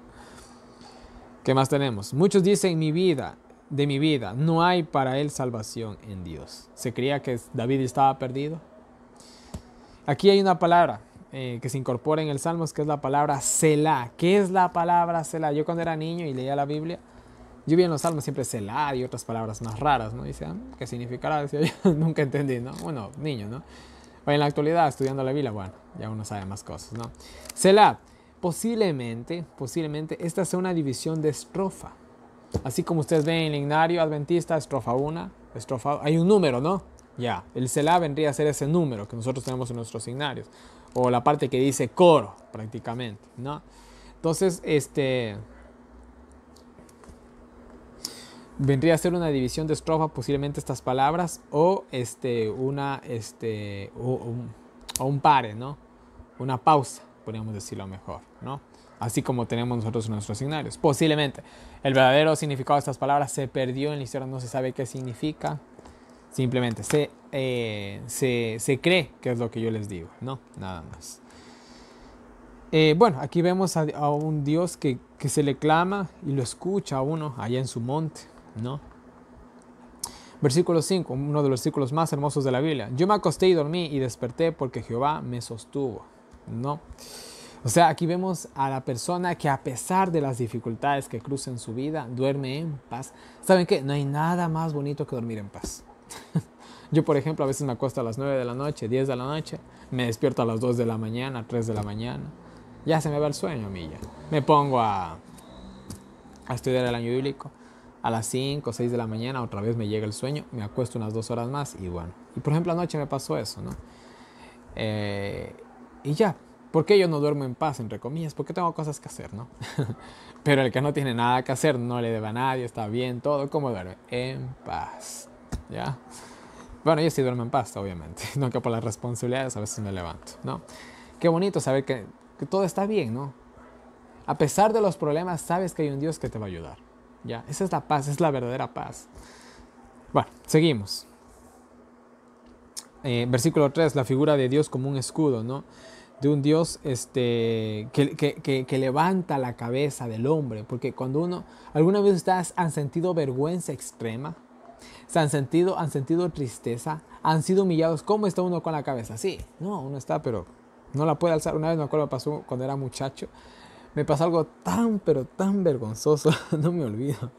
¿Qué más tenemos? Muchos dicen mi vida, de mi vida, no hay para él salvación en Dios. ¿Se creía que David estaba perdido? Aquí hay una palabra eh, que se incorpora en el Salmos, que es la palabra Selah. ¿Qué es la palabra Selah? Yo cuando era niño y leía la Biblia, yo vi en los Salmos siempre Selah y otras palabras más raras, ¿no? Dicen, ah, ¿qué significará? Decía yo, nunca entendí, ¿no? Bueno, niño, ¿no? O en la actualidad, estudiando la Biblia, bueno, ya uno sabe más cosas, ¿no? Selah, posiblemente, posiblemente, esta sea una división de estrofa. Así como ustedes ven en el ignario adventista, estrofa una, estrofa... Hay un número, ¿no? Ya, el Selah vendría a ser ese número que nosotros tenemos en nuestros signarios o la parte que dice coro prácticamente, ¿no? Entonces, este vendría a ser una división de estrofa posiblemente estas palabras o este una este o, un, o pare, ¿no? Una pausa, podríamos decirlo mejor, ¿no? Así como tenemos nosotros nuestros signarios. Posiblemente el verdadero significado de estas palabras se perdió en la historia, no se sabe qué significa. Simplemente eh, se, se, cree que es lo que yo les digo, ¿no? Nada más. Eh, bueno, aquí vemos a, un Dios que, que, se le clama y lo escucha a uno allá en su monte, ¿no? Versículo 5, uno de los versículos más hermosos de la Biblia. Yo me acosté y dormí y desperté porque Jehová me sostuvo, ¿no? O sea, aquí vemos a la persona que a pesar de las dificultades que cruza en su vida, duerme en paz. ¿Saben qué? No hay nada más bonito que dormir en paz. Yo, por ejemplo, a veces me acuesto a las 9 de la noche, 10 de la noche, me despierto a las 2 de la mañana, 3 de la mañana. Ya se me va el sueño, milla. Me pongo a, estudiar el año bíblico. A las 5 o 6 de la mañana otra vez me llega el sueño, me acuesto unas 2 horas más y bueno. Y por ejemplo, anoche me pasó eso, ¿no? Eh, y ya, ¿por qué yo no duermo en paz, entre comillas? Porque tengo cosas que hacer, ¿no? Pero el que no tiene nada que hacer, no le debe a nadie, está bien, todo, ¿cómo duerme? En paz. ¿ya? Bueno, yo sí duermo en pasta, obviamente, no que por las responsabilidades a veces me levanto, ¿no? Qué bonito saber que, todo está bien, ¿no? A pesar de los problemas, sabes que hay un Dios que te va a ayudar, ¿ya? Esa es la paz, es la verdadera paz. Bueno, seguimos. Eh, versículo 3, la figura de Dios como un escudo, ¿no? De un Dios este, que, que, que, que, levanta la cabeza del hombre, porque cuando uno, alguna vez ustedes han sentido vergüenza extrema, se han sentido, han sentido tristeza, han sido humillados. ¿Cómo está uno con la cabeza? Sí, no, uno está, pero no la puede alzar. Una vez me acuerdo, pasó cuando era muchacho, me pasó algo tan, pero tan vergonzoso, no me olvido.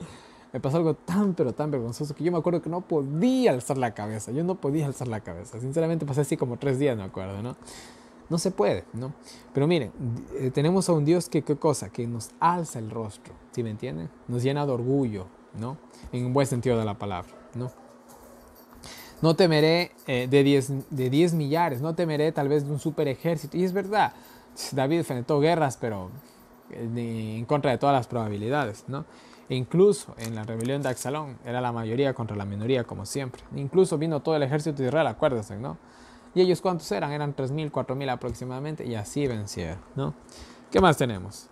Me pasó algo tan, pero tan vergonzoso que yo me acuerdo que no podía alzar la cabeza. Yo no podía alzar la cabeza. Sinceramente pasé así como tres días, me acuerdo, ¿no? No se puede, ¿no? Pero miren, eh, tenemos a un Dios que, ¿qué cosa? Que nos alza el rostro, ¿sí me entienden? Nos llena de orgullo, ¿no? En un buen sentido de la palabra. ¿no? No temeré eh, de 10 diez millares, no temeré tal vez de un super ejército. Y es verdad, David enfrentó guerras, pero eh, en contra de todas las probabilidades, ¿no? E incluso en la rebelión de Axalón era la mayoría contra la minoría, como siempre. Incluso vino todo el ejército de Israel, acuérdense, ¿no? ¿Y ellos cuántos eran? Eran 3.000, 4.000 aproximadamente, y así vencieron, ¿no? ¿Qué más tenemos?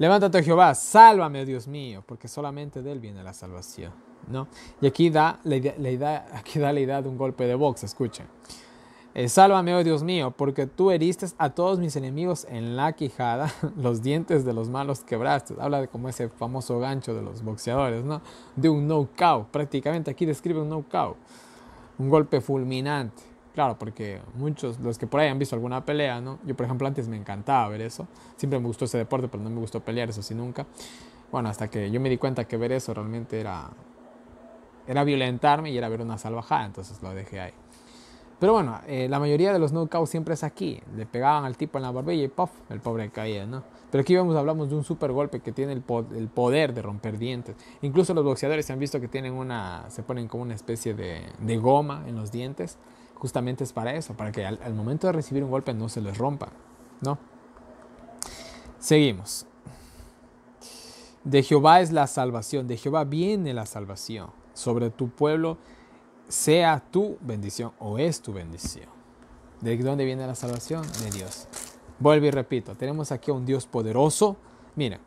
Levántate, oh Jehová, sálvame, oh Dios mío, porque solamente de él viene la salvación. ¿no? Y aquí da la idea, aquí de un golpe de box, escuchen. Eh, sálvame, oh Dios mío, porque tú heriste a todos mis enemigos en la quijada, los dientes de los malos quebraste. Habla de como ese famoso gancho de los boxeadores, ¿no? De un no cow, prácticamente aquí describe un no cow, un golpe fulminante. Claro, porque muchos, los que por ahí han visto alguna pelea, ¿no? Yo, por ejemplo, antes me encantaba ver eso. Siempre me gustó ese deporte, pero no me gustó pelear, eso sí, nunca. Bueno, hasta que yo me di cuenta que ver eso realmente era, era violentarme y era ver una salvajada, entonces lo dejé ahí. Pero bueno, eh, la mayoría de los knockouts siempre es aquí. Le pegaban al tipo en la barbilla y puff, el pobre caía, ¿no? Pero aquí hablamos de un super golpe que tiene el, poder de romper dientes. Incluso los boxeadores se han visto que tienen una, se ponen como una especie de, de goma en los dientes justamente es para eso, para que al, momento de recibir un golpe no se les rompa, ¿no? Seguimos. De Jehová es la salvación, de Jehová viene la salvación. Sobre tu pueblo sea tu bendición o es tu bendición. ¿De dónde viene la salvación? De Dios. Vuelvo y repito, tenemos aquí a un Dios poderoso. Mira,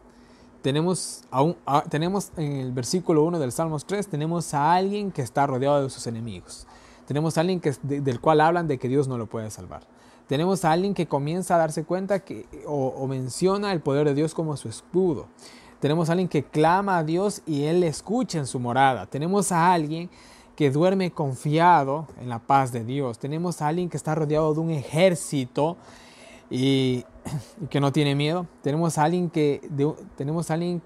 tenemos, a tenemos en el versículo 1 del Salmos 3, tenemos a alguien que está rodeado de sus enemigos. Tenemos a alguien que, del cual hablan de que Dios no lo puede salvar. Tenemos a alguien que comienza a darse cuenta que, o, menciona el poder de Dios como su escudo. Tenemos a alguien que clama a Dios y Él le escucha en su morada. Tenemos a alguien que duerme confiado en la paz de Dios. Tenemos a alguien que está rodeado de un ejército y, que no tiene miedo. Tenemos alguien que tenemos a alguien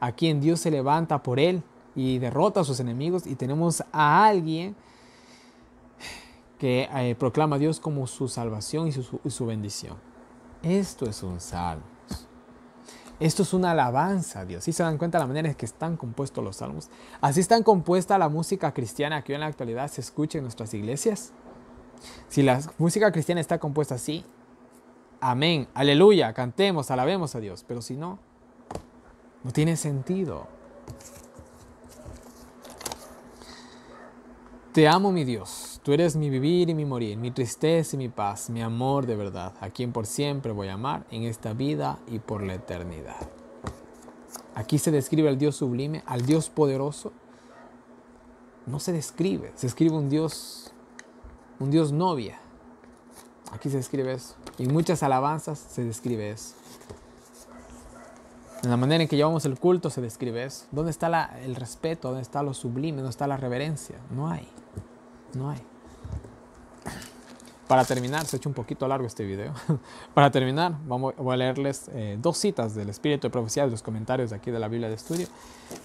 a quien Dios se levanta por él y derrota a sus enemigos y tenemos a alguien que eh, proclama a Dios como su salvación y su, bendición. Esto es un salmo. Esto es una alabanza a Dios. ¿Sí se dan cuenta de la manera en que están compuestos los salmos, así están compuesta la música cristiana que hoy en la actualidad se escucha en nuestras iglesias. Si la música cristiana está compuesta así, amén, aleluya, cantemos, alabemos a Dios. Pero si no, no tiene sentido. Te amo, mi Dios. Tú eres mi vivir y mi morir, mi tristeza y mi paz, mi amor de verdad, a quien por siempre voy a amar en esta vida y por la eternidad. Aquí se describe al Dios sublime, al Dios poderoso. No se describe, se escribe un Dios, un Dios novia. Aquí se describe eso. Y en muchas alabanzas se describe eso. En la manera en que llevamos el culto se describe eso. ¿Dónde está el respeto? ¿Dónde está lo sublime? ¿Dónde está la reverencia? No hay. No hay. Para terminar, se ha hecho un poquito largo este video. Para terminar, vamos, voy a leerles eh, dos citas del Espíritu de Profecía de los comentarios de aquí de la Biblia de Estudio.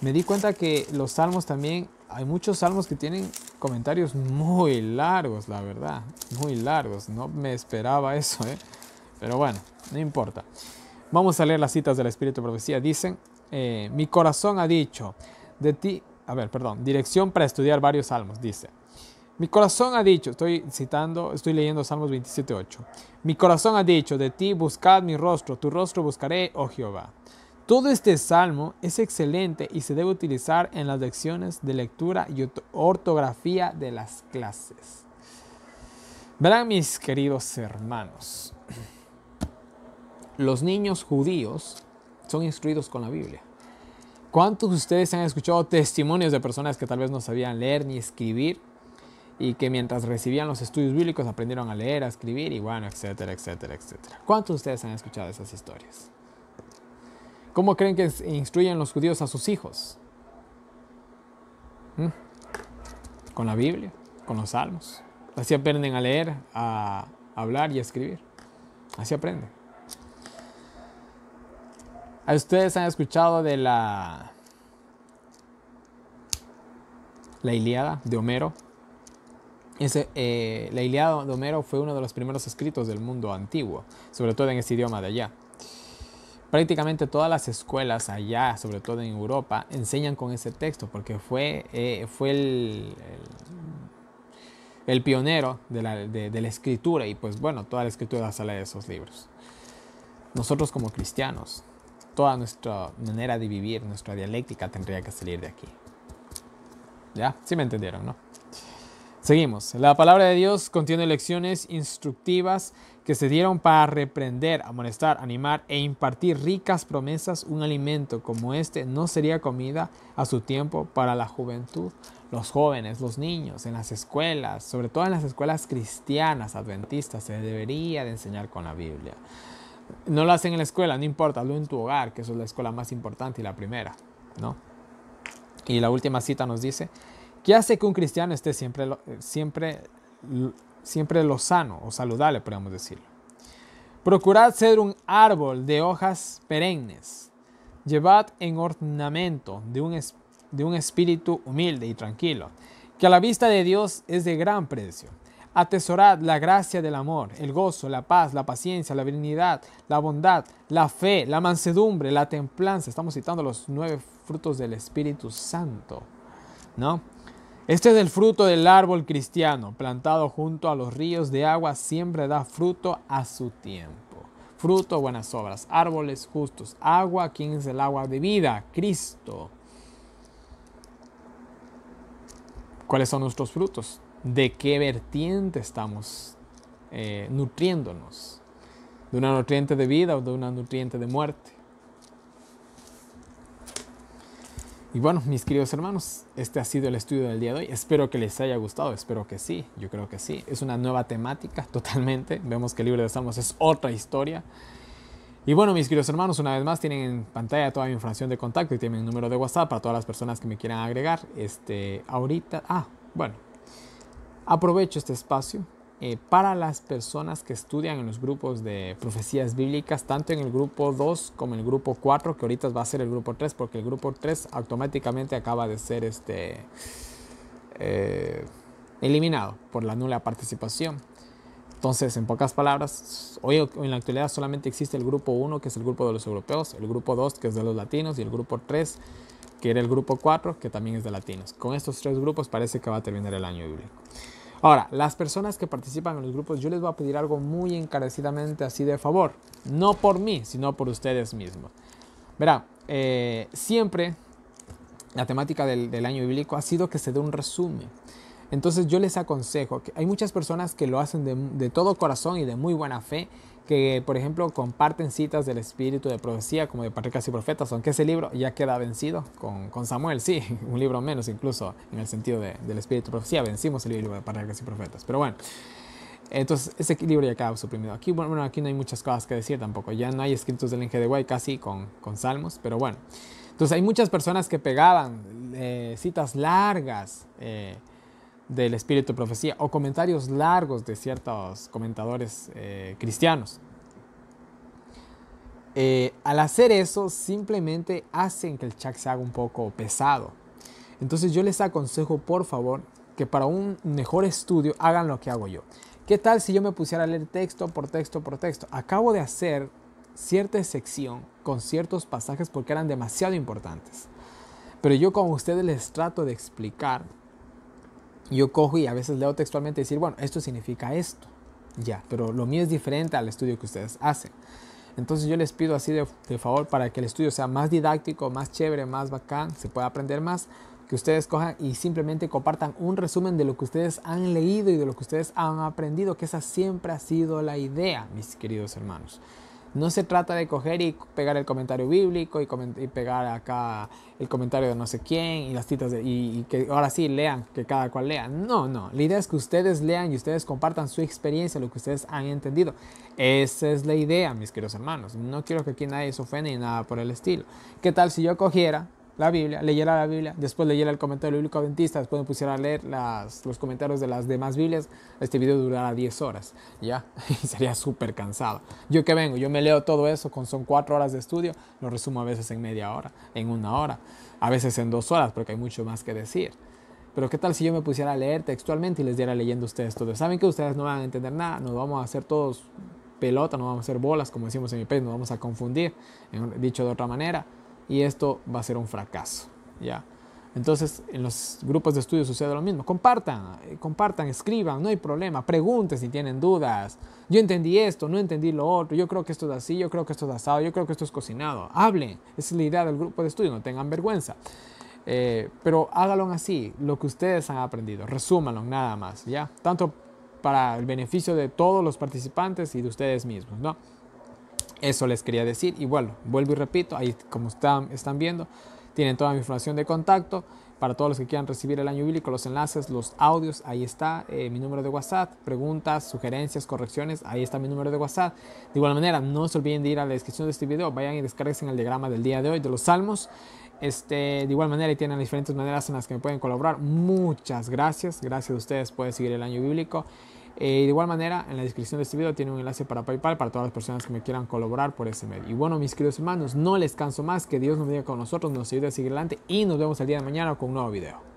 Me di cuenta que los salmos también, hay muchos salmos que tienen comentarios muy largos, la verdad. Muy largos. No me esperaba eso, ¿eh? Pero bueno, no importa. Vamos a leer las citas del Espíritu de Profecía. Dicen, eh, mi corazón ha dicho, de ti, a ver, perdón, dirección para estudiar varios salmos, dice. Mi corazón ha dicho, estoy citando, estoy leyendo Salmos 27.8. Mi corazón ha dicho, de ti buscad mi rostro, tu rostro buscaré, oh Jehová. Todo este salmo es excelente y se debe utilizar en las lecciones de lectura y ortografía de las clases. Verán mis queridos hermanos, los niños judíos son instruidos con la Biblia. ¿Cuántos de ustedes han escuchado testimonios de personas que tal vez no sabían leer ni escribir y que mientras recibían los estudios bíblicos aprendieron a leer, a escribir y bueno, etcétera, etcétera, etcétera. ¿Cuántos de ustedes han escuchado esas historias? ¿Cómo creen que instruyen los judíos a sus hijos? ¿Mm? Con la Biblia, con los salmos. Así aprenden a leer, a hablar y a escribir. Así aprenden. ¿A ustedes han escuchado de la, la Ilíada de Homero? Ese, eh, la Ilíada de Homero fue uno de los primeros escritos del mundo antiguo, sobre todo en ese idioma de allá. Prácticamente todas las escuelas allá, sobre todo en Europa, enseñan con ese texto porque fue, eh, fue el, el, pionero de la, de la escritura y pues bueno, toda la escritura sale de esos libros. Nosotros como cristianos, toda nuestra manera de vivir, nuestra dialéctica tendría que salir de aquí. ¿Ya? Sí me entendieron, ¿no? Seguimos. La palabra de Dios contiene lecciones instructivas que se dieron para reprender, amonestar, animar e impartir ricas promesas. Un alimento como este no sería comida a su tiempo para la juventud, los jóvenes, los niños, en las escuelas, sobre todo en las escuelas cristianas, adventistas, se debería de enseñar con la Biblia. No lo hacen en la escuela, no importa, Lo en tu hogar, que eso es la escuela más importante y la primera, ¿no? Y la última cita nos dice, que hace que un cristiano esté siempre, eh, siempre, siempre lo sano o saludable, podemos decirlo. Procurad ser un árbol de hojas perennes. Llevad en ornamento de un, de un espíritu humilde y tranquilo, que a la vista de Dios es de gran precio. Atesorad la gracia del amor, el gozo, la paz, la paciencia, la benignidad, la bondad, la fe, la mansedumbre, la templanza. Estamos citando los nueve frutos del Espíritu Santo, ¿no? Este es el fruto del árbol cristiano, plantado junto a los ríos de agua, siempre da fruto a su tiempo. Fruto, buenas obras, árboles justos, agua, ¿quién es el agua de vida, Cristo. ¿Cuáles son nuestros frutos? ¿De qué vertiente estamos eh, nutriéndonos? ¿De una nutriente de vida o de una nutriente de muerte? Y bueno, mis queridos hermanos, este ha sido el estudio del día de hoy. Espero que les haya gustado, espero que sí, yo creo que sí. Es una nueva temática totalmente. Vemos que el libro de Salmos es otra historia. Y bueno, mis queridos hermanos, una vez más tienen en pantalla toda mi información de contacto y tienen un número de WhatsApp para todas las personas que me quieran agregar. Este, ahorita, ah, bueno, aprovecho este espacio eh, para las personas que estudian en los grupos de profecías bíblicas, tanto en el grupo 2 como en el grupo 4, que ahorita va a ser el grupo 3, porque el grupo 3 automáticamente acaba de ser este, eh, eliminado por la nula participación. Entonces, en pocas palabras, hoy en la actualidad solamente existe el grupo 1, que es el grupo de los europeos, el grupo 2, que es de los latinos, y el grupo 3, que era el grupo 4, que también es de latinos. Con estos tres grupos parece que va a terminar el año bíblico. Ahora, las personas que participan en los grupos, yo les voy a pedir algo muy encarecidamente así de favor. No por mí, sino por ustedes mismos. Verá, eh, siempre la temática del, año bíblico ha sido que se dé un resumen. Entonces yo les aconsejo que hay muchas personas que lo hacen de, todo corazón y de muy buena fe que por ejemplo comparten citas del espíritu de profecía como de patriarcas y profetas, aunque ese libro ya queda vencido con, con Samuel, sí, un libro menos incluso en el sentido de, del espíritu de profecía, vencimos el libro de patriarcas y profetas, pero bueno. Entonces, ese libro ya queda suprimido. Aquí, bueno, aquí no hay muchas cosas que decir tampoco. Ya no hay escritos del Guay casi con, con salmos, pero bueno. Entonces, hay muchas personas que pegaban eh, citas largas eh, del espíritu de profecía o comentarios largos de ciertos comentadores eh, cristianos. Eh, al hacer eso, simplemente hacen que el chat se haga un poco pesado. Entonces yo les aconsejo, por favor, que para un mejor estudio hagan lo que hago yo. ¿Qué tal si yo me pusiera a leer texto por texto por texto? Acabo de hacer cierta sección con ciertos pasajes porque eran demasiado importantes. Pero yo como ustedes les trato de explicar yo cojo y a veces leo textualmente y decir, bueno, esto significa esto, ya, pero lo mío es diferente al estudio que ustedes hacen. Entonces yo les pido así de, de, favor para que el estudio sea más didáctico, más chévere, más bacán, se pueda aprender más, que ustedes cojan y simplemente compartan un resumen de lo que ustedes han leído y de lo que ustedes han aprendido, que esa siempre ha sido la idea, mis queridos hermanos. No se trata de coger y pegar el comentario bíblico y, pegar acá el comentario de no sé quién y las citas y, y, que ahora sí lean, que cada cual lea. No, no. La idea es que ustedes lean y ustedes compartan su experiencia, lo que ustedes han entendido. Esa es la idea, mis queridos hermanos. No quiero que aquí nadie se ofenda ni nada por el estilo. ¿Qué tal si yo cogiera la Biblia, leyera la Biblia, después leyera el comentario bíblico adventista, después me pusiera a leer las, los comentarios de las demás Biblias, este video durará 10 horas, ¿ya? Y sería súper cansado. Yo que vengo, yo me leo todo eso, con, son 4 horas de estudio, lo resumo a veces en media hora, en una hora, a veces en dos horas, porque hay mucho más que decir. Pero qué tal si yo me pusiera a leer textualmente y les diera leyendo ustedes todo. Saben que ustedes no van a entender nada, nos vamos a hacer todos pelota, nos vamos a hacer bolas, como decimos en mi país, nos vamos a confundir, dicho de otra manera y esto va a ser un fracaso. ¿ya? Entonces, en los grupos de estudio sucede lo mismo. Compartan, eh, compartan, escriban, no hay problema. Pregunten si tienen dudas. Yo entendí esto, no entendí lo otro. Yo creo que esto es así, yo creo que esto es asado, yo creo que esto es cocinado. Hablen. Esa es la idea del grupo de estudio, no tengan vergüenza. Eh, pero hágalo así, lo que ustedes han aprendido. Resúmanlo nada más, ¿ya? Tanto para el beneficio de todos los participantes y de ustedes mismos, ¿no? Eso les quería decir. y bueno, vuelvo y repito, ahí como están, están viendo, tienen toda mi información de contacto. Para todos los que quieran recibir el año bíblico, los enlaces, los audios, ahí está eh, mi número de WhatsApp. Preguntas, sugerencias, correcciones, ahí está mi número de WhatsApp. De igual manera, no se olviden de ir a la descripción de este video, vayan y descarguen el diagrama del día de hoy de los Salmos. Este, de igual manera, y tienen diferentes maneras en las que me pueden colaborar. Muchas gracias. Gracias a ustedes pueden seguir el año bíblico. Eh, de igual manera, en la descripción de este video tiene un enlace para PayPal para todas las personas que me quieran colaborar por ese medio. Y bueno, mis queridos hermanos, no les canso más. Que Dios nos diga con nosotros, nos ayude a seguir adelante y nos vemos el día de mañana con un nuevo video.